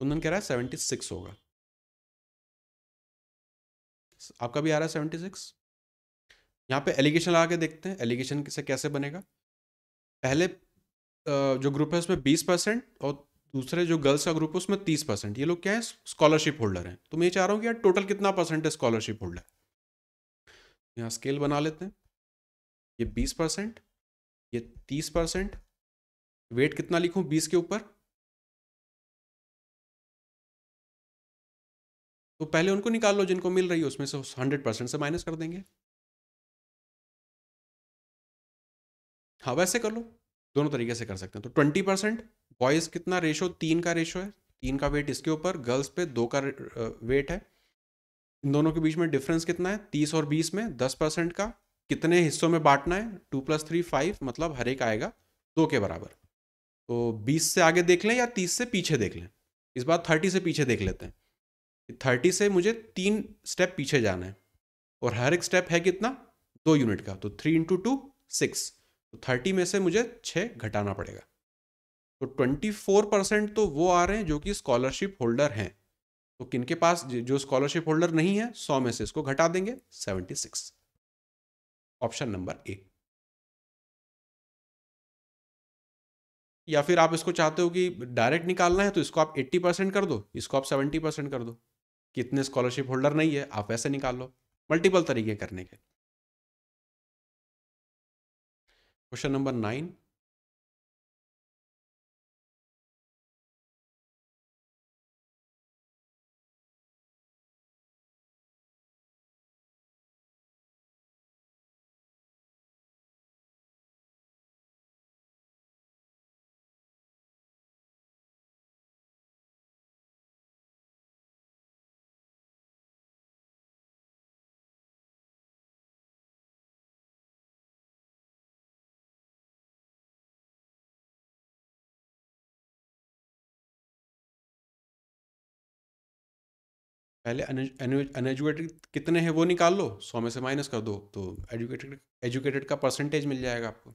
कुंदन कह रहा है सेवेंटी सिक्स होगा आपका भी आ रहा है सेवेंटी सिक्स यहाँ पे एलिगेशन लगा के देखते हैं एलिगेशन से कैसे बनेगा पहले जो ग्रुप है उसमें बीस परसेंट और दूसरे जो गर्ल्स का ग्रुप है उसमें तीस परसेंट ये लोग क्या है स्कॉलरशिप होल्डर हैं तो मैं ये चाह रहा हूँ कि यार टोटल कितना परसेंट है स्कॉलरशिप होल्डर यहाँ स्केल बना लेते हैं ये बीस परसेंट ये तीस परसेंट वेट कितना लिखूँ बीस के ऊपर तो पहले उनको निकाल लो जिनको मिल रही है उसमें से हंड्रेड परसेंट से माइनस कर देंगे हाँ वैसे कर लो दोनों तरीके से कर सकते हैं तो ट्वेंटी परसेंट बॉयज़ कितना रेशो तीन का रेशो है तीन का वेट इसके ऊपर गर्ल्स पे दो का वेट है इन दोनों के बीच में डिफरेंस कितना है तीस और बीस में दस परसेंट का कितने हिस्सों में बांटना है टू प्लस थ्री फाइव मतलब हर एक आएगा दो के बराबर तो बीस से आगे देख लें या तीस से पीछे देख लें इस बार थर्टी से पीछे देख लेते हैं थर्टी से मुझे तीन स्टेप पीछे जाना है और हर एक स्टेप है कितना दो यूनिट का तो थ्री इंटू टू सिक्स तो थर्टी में से मुझे छः घटाना पड़ेगा तो ट्वेंटी फोर परसेंट तो वो आ रहे हैं जो कि स्कॉलरशिप होल्डर हैं तो किन के पास जो स्कॉलरशिप होल्डर नहीं है सौ में से इसको घटा देंगे seventy six option number A या फिर आप इसको चाहते हो कि डायरेक्ट निकालना है तो इसको आप एट्टी परसेंट कर दो इसको आप सेवेंटी परसेंट कर दो कितने स्कॉलरशिप होल्डर नहीं है आप वैसे निकाल लो मल्टीपल तरीके करने के क्वेश्चन नंबर नाइन पहले अनएजुकेटेड कितने हैं वो निकाल लो सौ में से माइनस कर दो तो एजुकेटेड एजुकेटेड का परसेंटेज मिल जाएगा आपको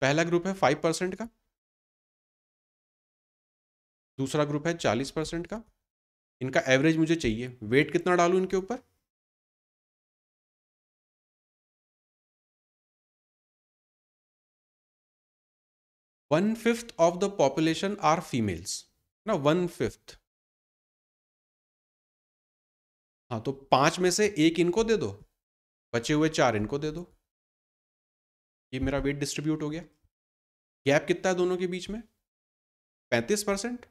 पहला ग्रुप है फाइव परसेंट का दूसरा ग्रुप है चालीस परसेंट का इनका एवरेज मुझे चाहिए वेट कितना डालूं इनके ऊपर one fifth of the population are females ना वन फिफ्थ हाँ तो पांच में से एक इनको दे दो बचे हुए चार इनको दे दो ये मेरा वेट डिस्ट्रीब्यूट हो गया गैप कितना है दोनों के बीच में पैंतीस परसेंट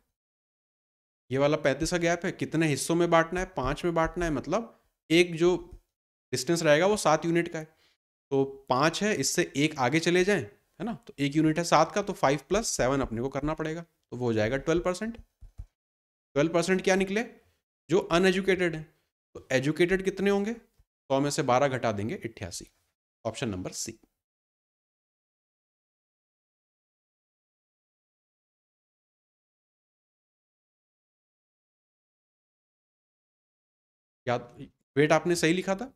ये वाला पैंतीस का गैप है कितने हिस्सों में बांटना है पांच में बांटना है मतलब एक जो डिस्टेंस रहेगा वो सात यूनिट का है तो पांच है इससे एक आगे चले जाएं है ना तो एक यूनिट है सात का तो फाइव प्लस सेवन अपने को करना पड़ेगा तो वो हो जाएगा ट्वेल्व परसेंट ट्वेल्व परसेंट क्या निकले जो अनएजुकेटेड है तो एजुकेटेड कितने होंगे सौ तो में से बारह घटा देंगे अट्ठासी ऑप्शन नंबर सी याद वेट आपने सही लिखा था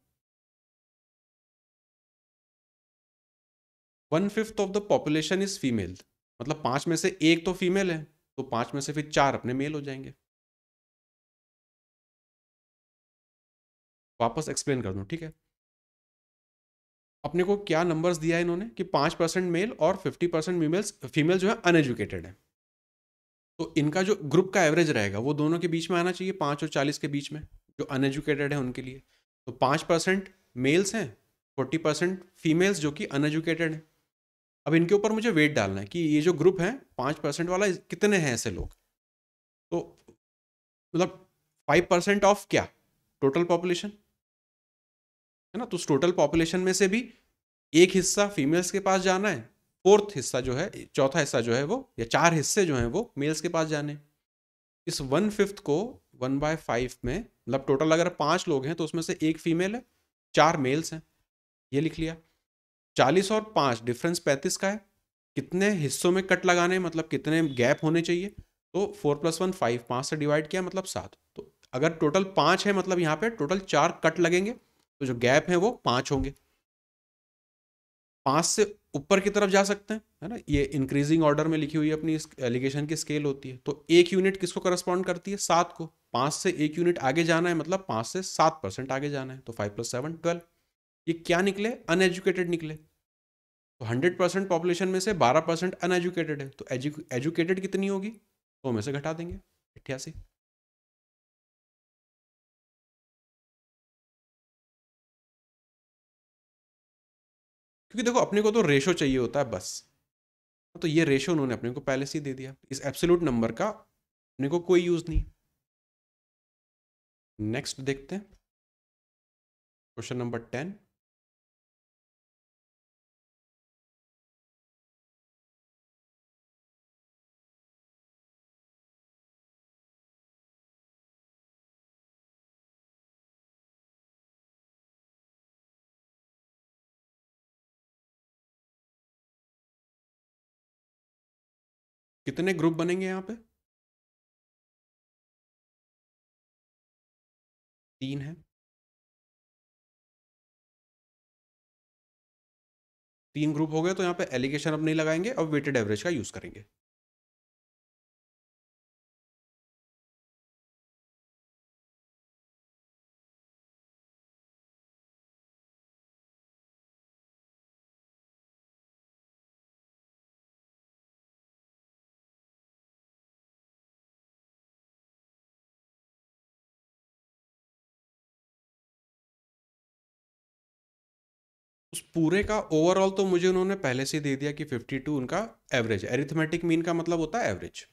one fifth of the population is female मतलब पांच में से एक तो फीमेल है तो पांच में से फिर चार अपने मेल हो जाएंगे वापस एक्सप्लेन कर दूं ठीक है अपने को क्या नंबर्स दिया है इन्होंने कि पांच परसेंट मेल और फिफ्टी परसेंट फीमेल्स फीमेल जो है अनएजुकेटेड है तो इनका जो ग्रुप का एवरेज रहेगा वो दोनों के बीच में आना चाहिए पांच और चालीस के बीच में जो अनएजुकेटेड है उनके लिए तो पांच परसेंट मेल्स हैं फोर्टी परसेंट फीमेल्स जो कि अनएजुकेटेड हैं अब इनके ऊपर मुझे वेट डालना है कि ये जो ग्रुप है पाँच परसेंट वाला कितने हैं ऐसे लोग तो मतलब फाइव परसेंट ऑफ क्या टोटल पॉपुलेशन है ना तो उस टोटल पॉपुलेशन में से भी एक हिस्सा फीमेल्स के पास जाना है फोर्थ हिस्सा जो है चौथा हिस्सा जो है वो या चार हिस्से जो हैं वो मेल्स के पास जाने इस वन फिफ्थ को वन बाय फाइव में मतलब टोटल अगर पाँच लोग हैं तो उसमें से एक फीमेल है चार मेल्स हैं ये लिख लिया चालीस और पाँच डिफरेंस पैंतीस का है कितने हिस्सों में कट लगाने मतलब कितने गैप होने चाहिए तो फोर प्लस वन फाइव पाँच से डिवाइड किया मतलब सात तो अगर टोटल पाँच है मतलब यहाँ पे टोटल चार कट लगेंगे तो जो गैप है वो पाँच होंगे पाँच से ऊपर की तरफ जा सकते हैं है ना ये इंक्रीजिंग ऑर्डर में लिखी हुई अपनी एलिगेशन की स्केल होती है तो एक यूनिट किसको करस्पॉन्ड करती है सात को पाँच से एक यूनिट आगे जाना है मतलब पाँच से सात परसेंट आगे जाना है तो फाइव प्लस सेवन ट्वेल्व ये क्या निकले अनएजुकेटेड निकले तो हंड्रेड परसेंट पॉपुलेशन में से बारह परसेंट अनएजुकेटेड है तो एजुकेटेड कितनी होगी तो में से घटा देंगे अठासी क्योंकि देखो अपने को तो रेशो चाहिए होता है बस तो ये रेशो उन्होंने अपने को पहले से ही दे दिया इस एब्सोल्यूट नंबर का अपने को कोई यूज नहीं नेक्स्ट देखते हैं क्वेश्चन नंबर टेन कितने ग्रुप बनेंगे यहां पे तीन है तीन ग्रुप हो गए तो यहां पे एलिगेशन अब नहीं लगाएंगे अब वेटेड एवरेज का यूज करेंगे पूरे का ओवरऑल तो मुझे उन्होंने पहले से दे दिया कि 52 उनका एवरेज एरिथमेटिक मीन का मतलब होता है average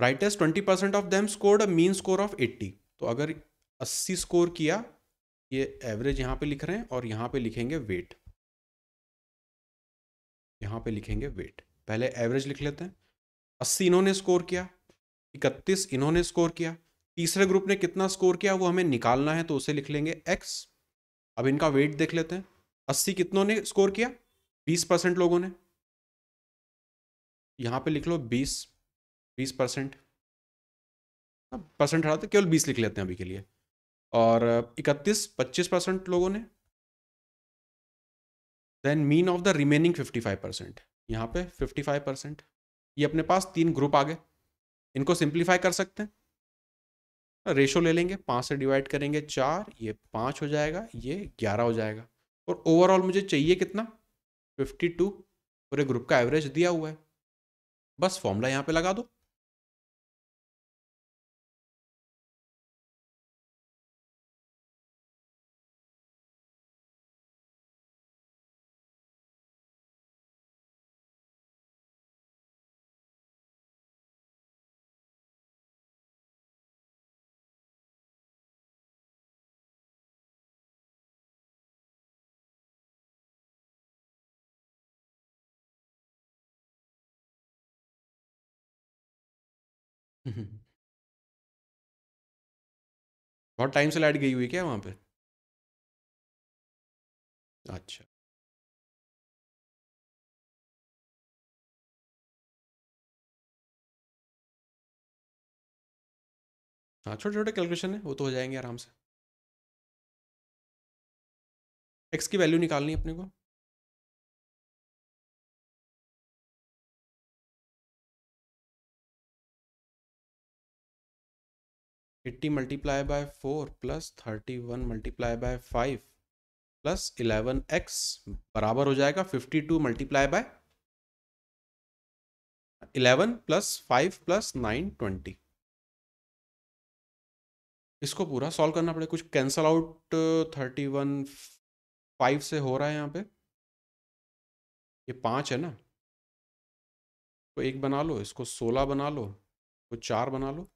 writers 20 percent of them scored mean score of 80 तो अगर 80 स्कोर किया ये एवरेज यहां पे लिख रहे हैं और यहां पे लिखेंगे वेट यहां पे लिखेंगे वेट पहले एवरेज लिख लेते हैं अस्सी इन्होंने स्कोर किया इकतीस इन्होंने स्कोर किया तीसरे ग्रुप ने कितना स्कोर किया वो हमें निकालना है तो उसे लिख लेंगे एक्स अब इनका वेट देख लेते हैं अस्सी कितनों ने स्कोर किया बीस परसेंट लोगों ने यहाँ पे लिख लो बीस बीस परसेंट हाँ, परसेंट हटाते केवल बीस लिख लेते हैं अभी के लिए और इकतीस पच्चीस परसेंट लोगों ने then mean of the remaining fifty five percent यहाँ पे फिफ्टी फाइव परसेंट ये अपने पास तीन ग्रुप आ गए इनको सिंप्लीफाई कर सकते हैं रेशो ले लेंगे पाँच से डिवाइड करेंगे चार ये पाँच हो जाएगा ये ग्यारह हो जाएगा और ओवरऑल मुझे चाहिए कितना फिफ्टी टू पूरे ग्रुप का एवरेज दिया हुआ है बस फॉर्मूला यहाँ पे लगा दो बहुत टाइम से लाइट गई हुई क्या वहाँ पे अच्छा हाँ छोटे छोटे कैलकुलेशन है वो तो हो जाएंगे आराम से एक्स की वैल्यू निकालनी है अपने को eighty multiply by four plus thirty one multiply by five plus eleven x बराबर हो जाएगा fifty two multiply by eleven plus five plus nine twenty इसको पूरा सॉल्व करना पड़ेगा कुछ cancel out thirty one five से हो रहा है यहाँ पे ये पाँच है ना तो एक बना लो इसको सोलह बना लो तो चार बना लो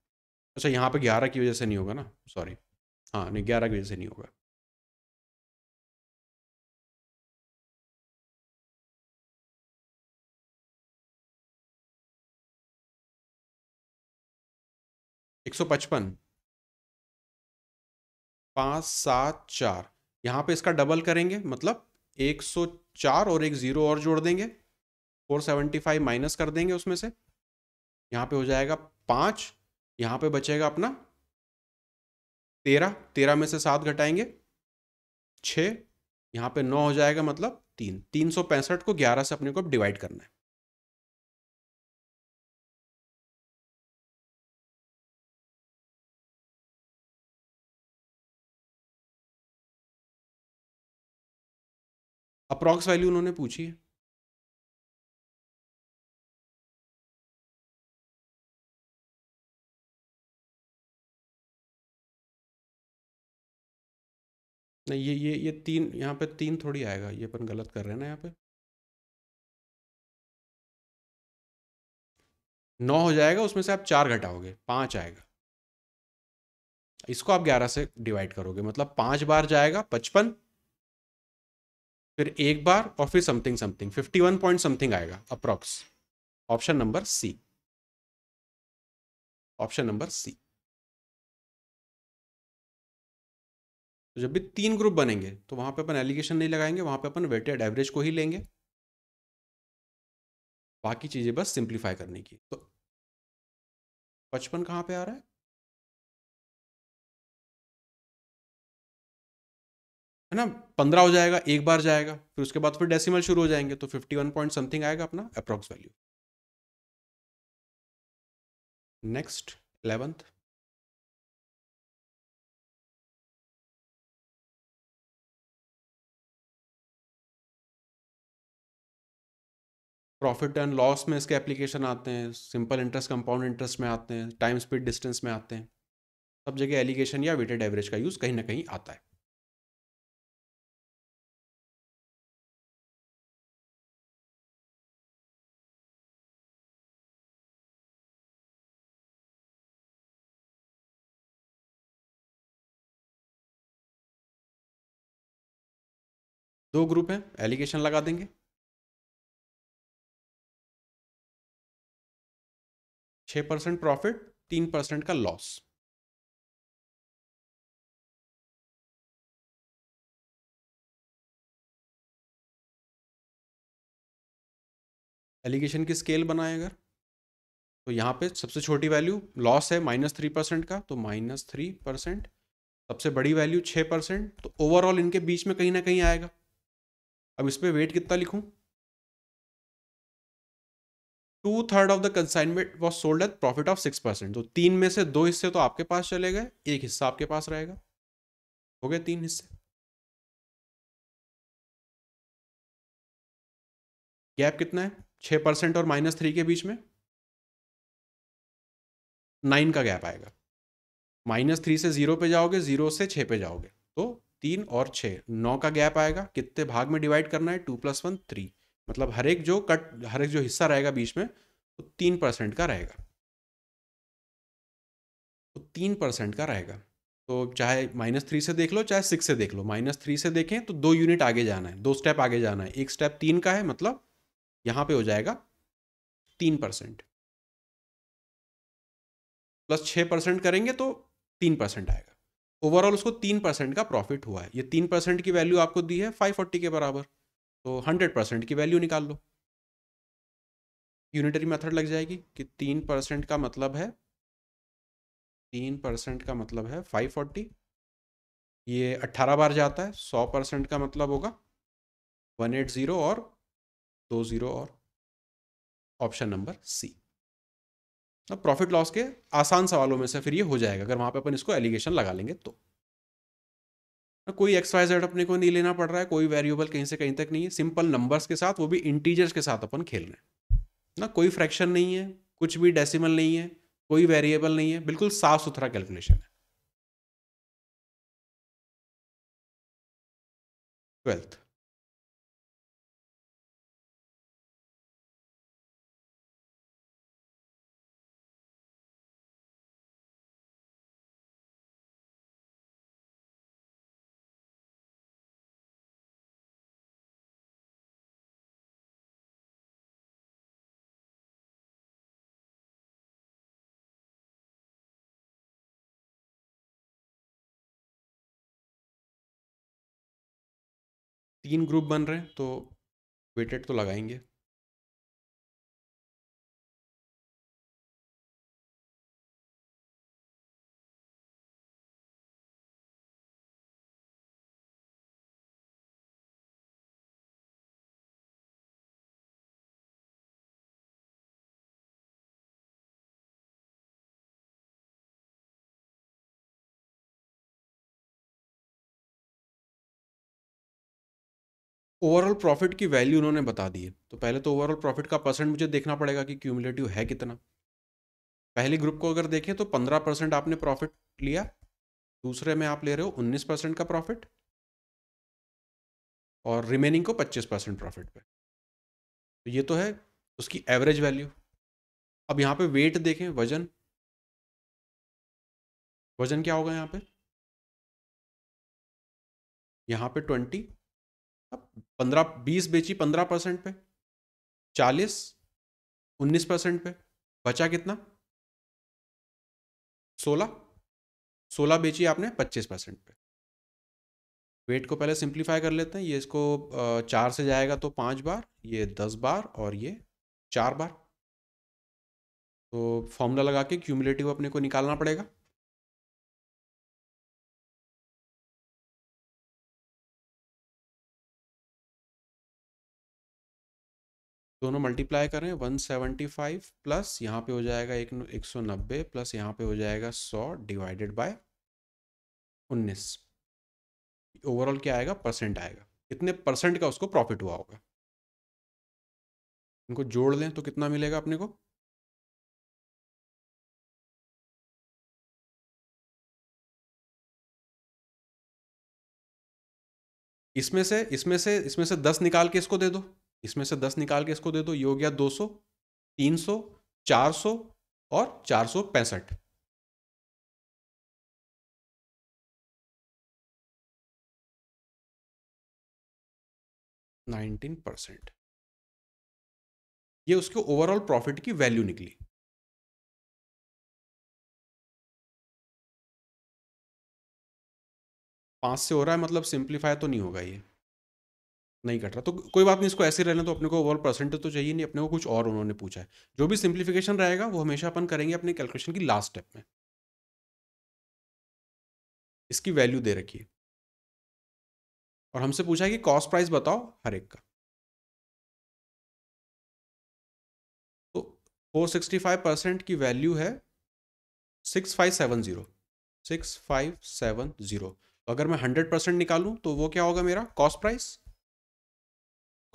अच्छा यहाँ पे ग्यारह की वजह से नहीं होगा ना सॉरी हाँ नहीं ग्यारह की वजह से नहीं होगा एक सौ पचपन पाँच सात चार यहाँ पे इसका डबल करेंगे मतलब एक सौ चार और एक ज़ीरो और जोड़ देंगे फोर सेवेंटी फाइव माइनस कर देंगे उसमें से यहाँ पे हो जाएगा पाँच यहां पे बचेगा अपना तेरह तेरह में से सात घटाएंगे छ यहां पे नौ हो जाएगा मतलब तीन तीन सौ पैंसठ को ग्यारह से अपने को डिवाइड करना है अप्रॉक्स वैल्यू उन्होंने पूछी है नहीं ये ये ये तीन यहाँ पे तीन थोड़ी आएगा ये अपन गलत कर रहे हैं ना यहाँ पे नौ हो जाएगा उसमें से आप चार घटाओगे पांच आएगा इसको आप ग्यारह से डिवाइड करोगे मतलब पांच बार जाएगा पचपन फिर एक बार और फिर something something fifty one point something आएगा approx option number C option number C तो जब भी तीन ग्रुप बनेंगे तो वहां पे अपन एलिगेशन नहीं लगाएंगे वहां पे अपन वेटेड एवरेज को ही लेंगे बाकी चीज़ें बस सिंप्लीफाई करने की तो पचपन कहां पे आ रहा है है ना पंद्रह हो जाएगा एक बार जाएगा फिर उसके बाद फिर डेसिमल शुरू हो जाएंगे तो फिफ्टी वन पॉइंट समथिंग आएगा अपना approx value next eleventh profit and loss में इसके एप्लीकेशन आते हैं सिंपल इंटरेस्ट कंपाउंड इंटरेस्ट में आते हैं टाइम स्पीड डिस्टेंस में आते हैं सब जगह एलिगेशन या वेटेड एवरेज का यूज़ कहीं ना कहीं आता है दो ग्रुप हैं एलिगेशन लगा देंगे परसेंट प्रॉफिट तीन परसेंट का लॉस एलिगेशन की स्केल बनाए अगर तो यहां पे सबसे छोटी वैल्यू लॉस है माइनस थ्री परसेंट का तो माइनस थ्री परसेंट सबसे बड़ी वैल्यू छ परसेंट तो ओवरऑल इनके बीच में कहीं ना कहीं आएगा अब इस पर वेट कितना लिखूं two third of the consignment was sold at profit of six percent तो तीन में से दो हिस्से तो आपके पास चले गए एक हिस्सा आपके पास रहेगा हो गए तीन हिस्से गैप कितना है छह परसेंट और माइनस थ्री के बीच में नाइन का गैप आएगा माइनस थ्री से जीरो पे जाओगे जीरो से छः पे जाओगे तो तीन और छः नौ का गैप आएगा कितने भाग में डिवाइड करना है टू प्लस वन थ्री मतलब हर एक जो कट हर एक जो हिस्सा रहेगा बीच में वो तो तीन परसेंट का रहेगा वो तो तीन परसेंट का रहेगा तो चाहे माइनस थ्री से देख लो चाहे सिक्स से देख लो माइनस थ्री से देखें तो दो यूनिट आगे जाना है दो स्टेप आगे जाना है एक स्टेप तीन का है मतलब यहाँ पे हो जाएगा तीन परसेंट प्लस छः परसेंट करेंगे तो तीन परसेंट आएगा ओवरऑल उसको तीन परसेंट का प्रॉफिट हुआ है ये तीन परसेंट की वैल्यू आपको दी है फाइव फोर्टी के बराबर तो हंड्रेड परसेंट की वैल्यू निकाल लो यूनिटरी मेथड लग जाएगी कि तीन परसेंट का मतलब है तीन परसेंट का मतलब है फाइव फोर्टी ये अट्ठारह बार जाता है सौ परसेंट का मतलब होगा वन एट ज़ीरो और दो ज़ीरो और ऑप्शन नंबर सी अब प्रॉफिट लॉस के आसान सवालों में से फिर ये हो जाएगा अगर वहाँ पे अपन इसको एलिगेशन लगा लेंगे तो कोई एक्स वाई जेड अपने को नहीं लेना पड़ रहा है कोई वेरिएबल कहीं से कहीं तक नहीं है सिंपल नंबर्स के साथ वो भी इंटीजर्स के साथ अपन खेल रहे हैं ना कोई फ्रैक्शन नहीं है कुछ भी डेसिमल नहीं है कोई वेरिएबल नहीं है बिल्कुल साफ सुथरा कैलकुलेशन है ट्वेल्थ तीन ग्रुप बन रहे हैं तो वेटेड तो लगाएंगे ओवरऑल प्रॉफिट की वैल्यू उन्होंने बता दी है तो पहले तो ओवरऑल प्रॉफिट का परसेंट मुझे देखना पड़ेगा कि क्यूमुलेटिव है कितना पहले ग्रुप को अगर देखें तो पंद्रह परसेंट आपने प्रॉफिट लिया दूसरे में आप ले रहे हो उन्नीस परसेंट का प्रॉफिट और रिमेनिंग को पच्चीस परसेंट प्रॉफिट पे तो ये तो है उसकी एवरेज वैल्यू अब यहाँ पे वेट देखें वजन वजन क्या होगा यहाँ पे यहाँ पे ट्वेंटी पंद्रह बीस बेची पंद्रह परसेंट पे चालीस उन्नीस परसेंट पे बचा कितना सोलह सोलह बेची आपने पच्चीस परसेंट पे वेट को पहले सिंप्लीफाई कर लेते हैं ये इसको चार से जाएगा तो पाँच बार ये दस बार और ये चार बार तो फॉर्मूला लगा के क्यूमुलेटिव अपने को निकालना पड़ेगा दोनों मल्टीप्लाई करें 175 प्लस यहाँ पे हो जाएगा एक एक सौ नब्बे प्लस यहाँ पे हो जाएगा 100 डिवाइडेड बाय 19 ओवरऑल क्या आएगा परसेंट आएगा कितने परसेंट का उसको प्रॉफिट हुआ होगा इनको जोड़ लें तो कितना मिलेगा अपने को इसमें से इसमें से इसमें से दस निकाल के इसको दे दो इसमें से दस निकाल के इसको दे दो ये हो गया दो सौ तीन सौ चार सौ और चार सौ पैंसठ नाइनटीन परसेंट ये उसके ओवरऑल प्रॉफिट की वैल्यू निकली पांच से हो रहा है मतलब सिंप्लीफाई तो नहीं होगा ये नहीं कट रहा तो कोई बात नहीं इसको ऐसे रहना तो अपने को ओवरऑल परसेंटेज तो चाहिए नहीं अपने को कुछ और उन्होंने पूछा है जो भी सिंप्लीफिकेशन रहेगा वो हमेशा अपन करेंगे अपने कैलकुलेशन की लास्ट स्टेप में इसकी वैल्यू दे रखिए और हमसे पूछा है कि कॉस्ट प्राइस बताओ हर एक का तो 465 परसेंट की वैल्यू है 6570 6570 तो अगर मैं 100 परसेंट निकालू तो वो क्या होगा मेरा कॉस्ट प्राइस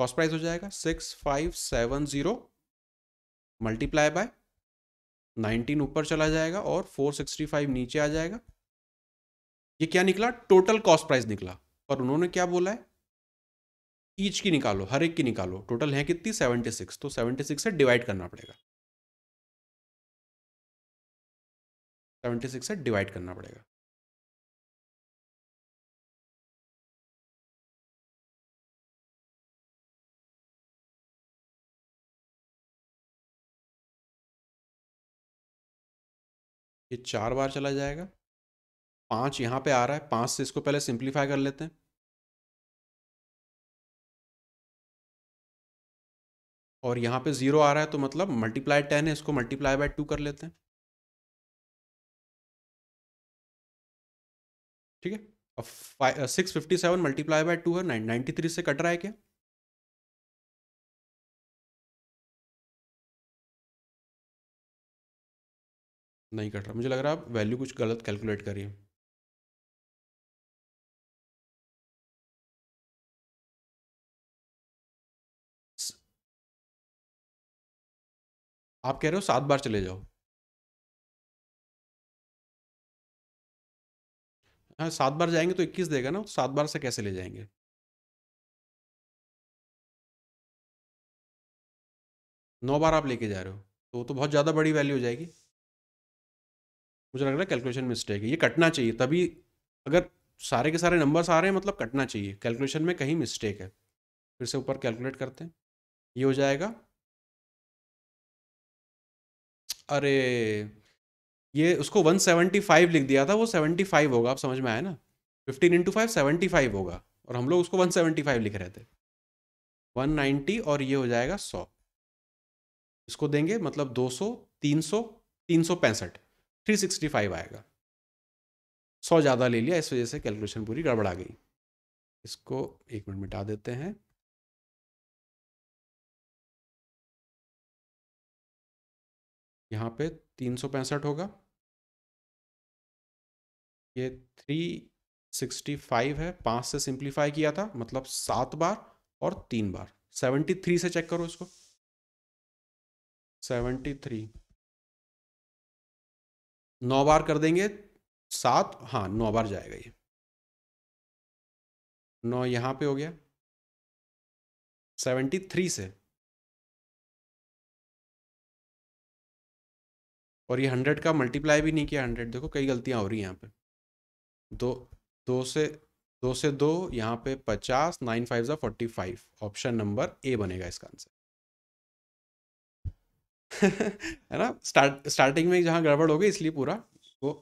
कॉस्ट प्राइस हो जाएगा six five seven zero multiply by nineteen ऊपर चला जाएगा और फोर सिक्सटी फाइव नीचे आ जाएगा ये क्या निकला टोटल कॉस्ट प्राइस निकला और उन्होंने क्या बोला है ईच की निकालो हर एक की निकालो टोटल है कितनी सेवेंटी सिक्स तो सेवेंटी सिक्स से डिवाइड करना पड़ेगा सेवेंटी सिक्स से डिवाइड करना पड़ेगा ये चार बार चला जाएगा पाँच यहाँ पे आ रहा है पाँच से इसको पहले सिंप्लीफाई कर लेते हैं और यहाँ पे ज़ीरो आ रहा है तो मतलब मल्टीप्लाई टेन है इसको मल्टीप्लाई बाय टू कर लेते हैं ठीक है अब six fifty seven multiply by two है नाइन्टी थ्री से कट रहा है क्या नहीं कट रहा मुझे लग रहा है आप वैल्यू कुछ गलत कैलकुलेट करिए आप कह रहे हो सात बार चले जाओ हाँ सात बार जाएंगे तो इक्कीस देगा ना सात बार से कैसे ले जाएंगे नौ बार आप लेके जा रहे हो तो वो तो बहुत ज़्यादा बड़ी वैल्यू हो जाएगी मुझे लग रहा है कैलकुलेशन मिस्टेक है ये कटना चाहिए तभी अगर सारे के सारे नंबर्स आ रहे हैं मतलब कटना चाहिए कैलकुलेशन में कहीं मिस्टेक है फिर से ऊपर कैलकुलेट करते हैं ये हो जाएगा अरे ये उसको 175 लिख दिया था वो 75 होगा आप समझ में आया ना 15 इंटू फाइव सेवेंटी होगा और हम लोग उसको 175 लिख रहे थे 190 और ये हो जाएगा 100 इसको देंगे मतलब 200 300 तीन सौ पैंसठ थ्री सिक्सटी फाइव आएगा सौ ज़्यादा ले लिया इस वजह से कैलकुलेशन पूरी गड़बड़ा गई इसको एक मिनट मिटा देते हैं यहाँ पे तीन सौ पैंसठ होगा ये थ्री सिक्सटी फाइव है पाँच से सिंप्लीफाई किया था मतलब सात बार और तीन बार सेवेंटी थ्री से चेक करो इसको सेवेंटी थ्री नौ बार कर देंगे सात हाँ नौ बार जाएगा ये नौ यहाँ पे हो गया सेवेंटी थ्री से और ये हंड्रेड का मल्टीप्लाई भी नहीं किया हंड्रेड देखो कई गलतियाँ हो रही हैं यहाँ पे दो दो से दो से दो यहाँ पे पचास नाइन फाइव ज़ा forty five option number A बनेगा इसका आंसर है ना स्टार्ट स्टार्टिंग में जहां गड़बड़ हो गई इसलिए पूरा वो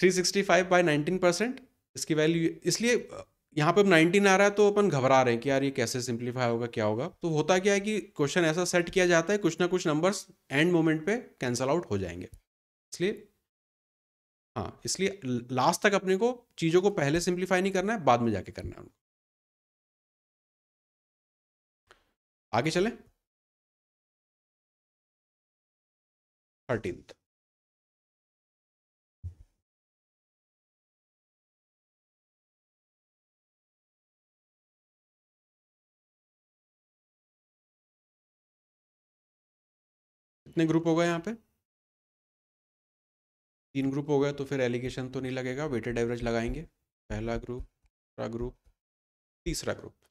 three sixty five by nineteen percent इसकी वैल्यू इसलिए यहाँ पे अब नाइनटीन आ रहा है तो अपन घबरा रहे हैं कि यार ये कैसे सिंप्लीफाई होगा क्या होगा तो होता क्या है कि क्वेश्चन ऐसा सेट किया जाता है कुछ ना कुछ नंबर्स एंड मोमेंट पे कैंसल आउट हो जाएंगे इसलिए हाँ इसलिए लास्ट तक अपने को चीज़ों को पहले सिंप्लीफाई नहीं करना है बाद में जाके करना है उनको आगे चले थर्टींथ कितने ग्रुप हो गए यहाँ पे तीन ग्रुप हो गए तो फिर एलिगेशन तो नहीं लगेगा वेटेड एवरेज लगाएंगे पहला ग्रुप दूसरा ग्रुप तीसरा ग्रुप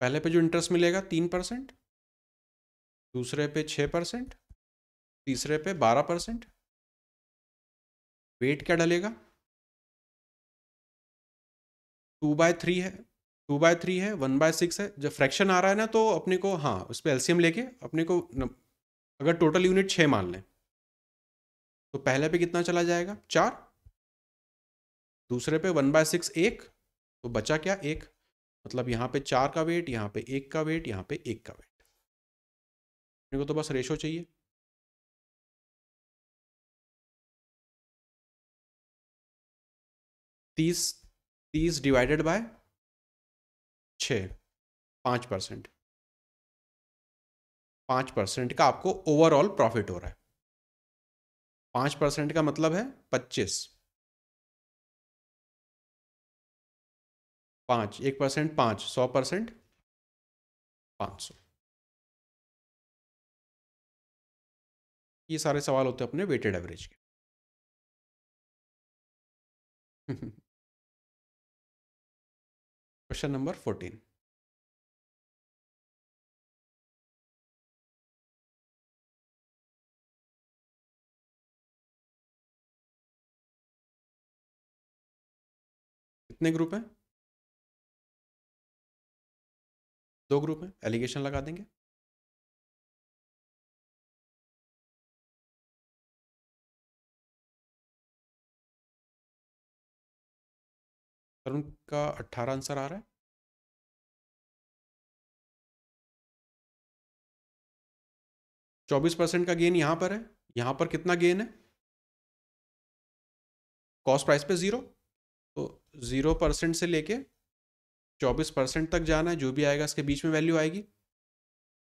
पहले पे जो इंटरेस्ट मिलेगा तीन परसेंट दूसरे पे छः परसेंट तीसरे पे बारह परसेंट वेट क्या डलेगा टू बाय थ्री है टू बाय थ्री है वन बाय सिक्स है जब फ्रैक्शन आ रहा है ना तो अपने को हाँ उस पर एल्सियम लेके अपने को न, अगर टोटल यूनिट छः मान लें तो पहले पे कितना चला जाएगा चार दूसरे पे वन बाय सिक्स एक तो बचा क्या एक मतलब यहाँ पे चार का वेट यहाँ पे एक का वेट यहाँ पे एक का वेट मेरे को तो बस रेशो चाहिए तीस तीस डिवाइडेड बाय छ पाँच परसेंट पाँच परसेंट का आपको ओवरऑल प्रॉफिट हो रहा है पाँच परसेंट का मतलब है पच्चीस पाँच एक परसेंट पाँच सौ परसेंट पाँच सौ ये सारे सवाल होते हैं अपने वेटेड एवरेज के क्वेश्चन नंबर फोर्टीन कितने ग्रुप हैं दो ग्रुप हैं एलिगेशन लगा देंगे का उनका अट्ठारह आंसर आ रहा है चौबीस परसेंट का गेन यहां पर है यहां पर कितना गेन है कॉस्ट प्राइस पे जीरो तो जीरो परसेंट से लेके चौबीस परसेंट तक जाना है जो भी आएगा इसके बीच में वैल्यू आएगी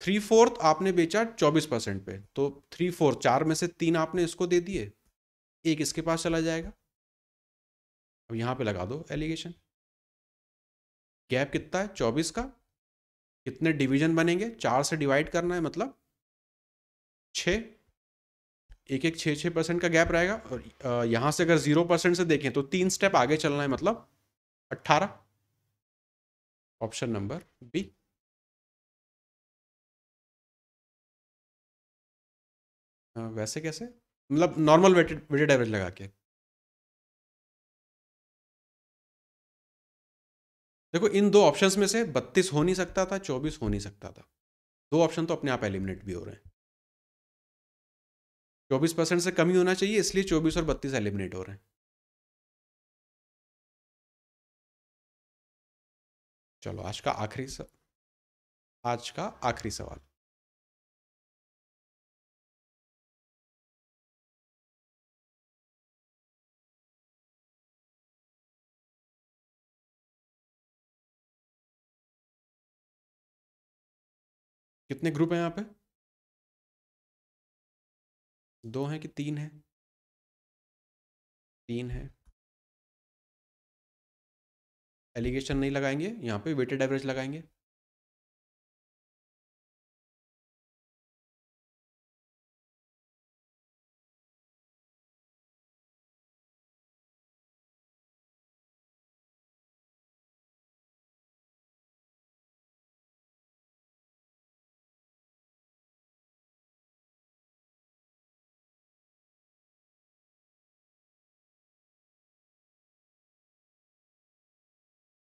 थ्री फोर्थ आपने बेचा चौबीस परसेंट पे तो थ्री फोर्थ चार में से तीन आपने इसको दे दिए एक इसके पास चला जाएगा अब यहाँ पे लगा दो एलिगेशन गैप कितना है चौबीस का कितने डिवीजन बनेंगे चार से डिवाइड करना है मतलब छ एक एक छः छः परसेंट का गैप रहेगा और यहाँ से अगर जीरो परसेंट से देखें तो तीन स्टेप आगे चलना है मतलब अट्ठारह ऑप्शन नंबर बी वैसे कैसे मतलब नॉर्मल वेटेड वेटेड एवरेज लगा के देखो इन दो ऑप्शंस में से 32 हो नहीं सकता था 24 हो नहीं सकता था दो ऑप्शन तो अपने आप एलिमिनेट भी हो रहे हैं 24 परसेंट से कम ही होना चाहिए इसलिए 24 और 32 एलिमिनेट हो रहे हैं चलो आज का आखिरी आज का आखिरी सवाल कितने ग्रुप हैं यहाँ पे दो हैं कि तीन हैं तीन है एलिगेशन नहीं लगाएंगे यहाँ पे वेटेड एवरेज लगाएंगे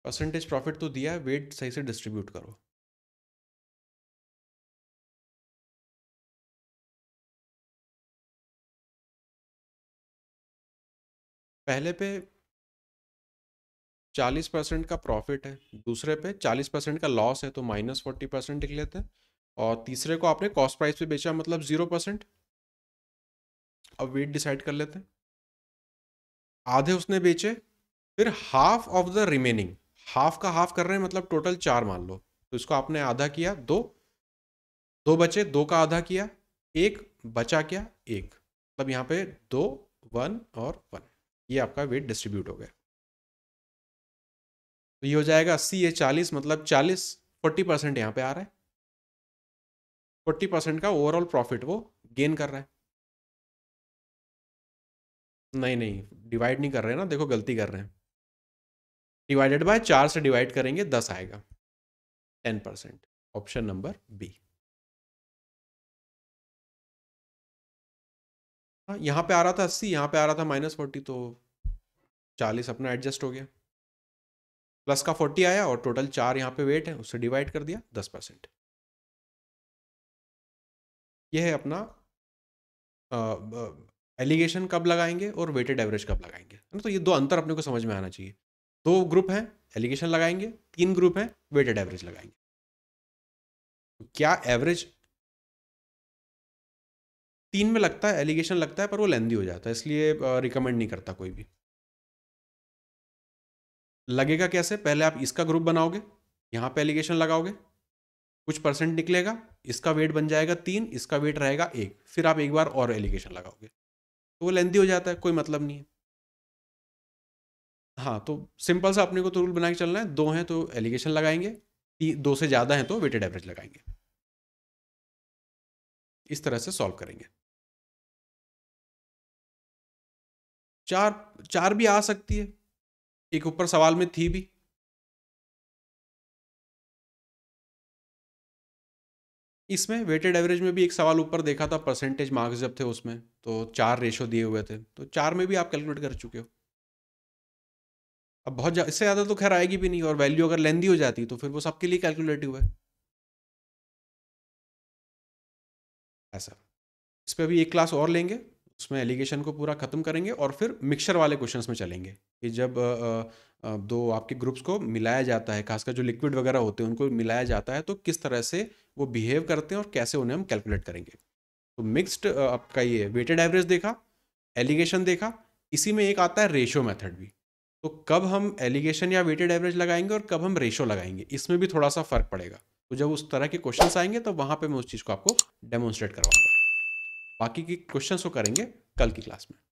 परसेंटेज प्रॉफिट तो दिया है वेट सही से डिस्ट्रीब्यूट करो पहले पे चालीस परसेंट का प्रॉफिट है दूसरे पे चालीस परसेंट का लॉस है तो माइनस फोर्टी परसेंट लिख लेते हैं और तीसरे को आपने कॉस्ट प्राइस पे बेचा मतलब जीरो परसेंट अब वेट डिसाइड कर लेते हैं आधे उसने बेचे फिर half of the remaining half का हाफ कर रहे हैं मतलब टोटल चार मान लो तो इसको आपने आधा किया दो दो बचे दो का आधा किया एक बचा क्या एक मतलब यहाँ पे दो वन और वन ये आपका वेट डिस्ट्रीब्यूट हो गया तो ये हो जाएगा अस्सी ये चालीस मतलब चालीस फोर्टी परसेंट यहाँ पे आ रहा है फोर्टी परसेंट का ओवरऑल प्रॉफिट वो गेन कर रहा है नहीं नहीं डिवाइड नहीं कर रहे हैं ना देखो गलती कर रहे हैं डिवाइडेड बाय चार से डिवाइड करेंगे दस आएगा ten percent option number B यहां यहाँ पे आ रहा था अस्सी यहाँ पे आ रहा था माइनस फोर्टी तो चालीस अपना एडजस्ट हो गया प्लस का फोर्टी आया और टोटल चार यहाँ पे वेट है उससे डिवाइड कर दिया दस परसेंट यह है अपना एलिगेशन कब लगाएंगे और वेटेड एवरेज कब लगाएंगे है ना तो ये दो अंतर अपने को समझ में आना चाहिए दो ग्रुप हैं एलिगेशन लगाएंगे तीन ग्रुप हैं वेटेड एवरेज लगाएंगे तो क्या एवरेज तीन में लगता है एलिगेशन लगता है पर वो लेंदी हो जाता है इसलिए रिकमेंड नहीं करता कोई भी लगेगा कैसे पहले आप इसका ग्रुप बनाओगे यहां पे एलिगेशन लगाओगे कुछ परसेंट निकलेगा इसका वेट बन जाएगा तीन इसका वेट रहेगा एक फिर आप एक बार और एलिगेशन लगाओगे तो वो लेंदी हो जाता है कोई मतलब नहीं है हाँ तो सिंपल सा अपने को तो रूल बना के चलना है दो हैं तो एलिगेशन लगाएंगे दो से ज़्यादा हैं तो वेटेड एवरेज लगाएंगे इस तरह से सॉल्व करेंगे चार चार भी आ सकती है एक ऊपर सवाल में थी भी इसमें वेटेड एवरेज में भी एक सवाल ऊपर देखा था परसेंटेज मार्क्स जब थे उसमें तो चार रेशो दिए हुए थे तो चार में भी आप कैलकुलेट कर चुके हो अब बहुत जा... इससे ज़्यादा तो खैर आएगी भी नहीं और वैल्यू अगर लेंदी हो जाती तो फिर वो सबके लिए कैलकुलेटिव है ऐसा इस पर अभी एक क्लास और लेंगे उसमें एलिगेशन को पूरा ख़त्म करेंगे और फिर मिक्सचर वाले क्वेश्चन में चलेंगे कि जब दो आपके ग्रुप्स को मिलाया जाता है खासकर जो लिक्विड वगैरह होते हैं उनको मिलाया जाता है तो किस तरह से वो बिहेव करते हैं और कैसे उन्हें हम कैलकुलेट करेंगे तो मिक्स्ड आपका ये वेटेड एवरेज देखा एलिगेशन देखा इसी में एक आता है रेशियो मेथड भी तो कब हम एलिगेशन या वेटेड एवरेज लगाएंगे और कब हम रेशो लगाएंगे इसमें भी थोड़ा सा फर्क पड़ेगा तो जब उस तरह के क्वेश्चन आएंगे तो वहां पर मैं उस चीज़ को आपको डेमोन्स्ट्रेट करवाऊंगा बाकी के क्वेश्चन को करेंगे कल की क्लास में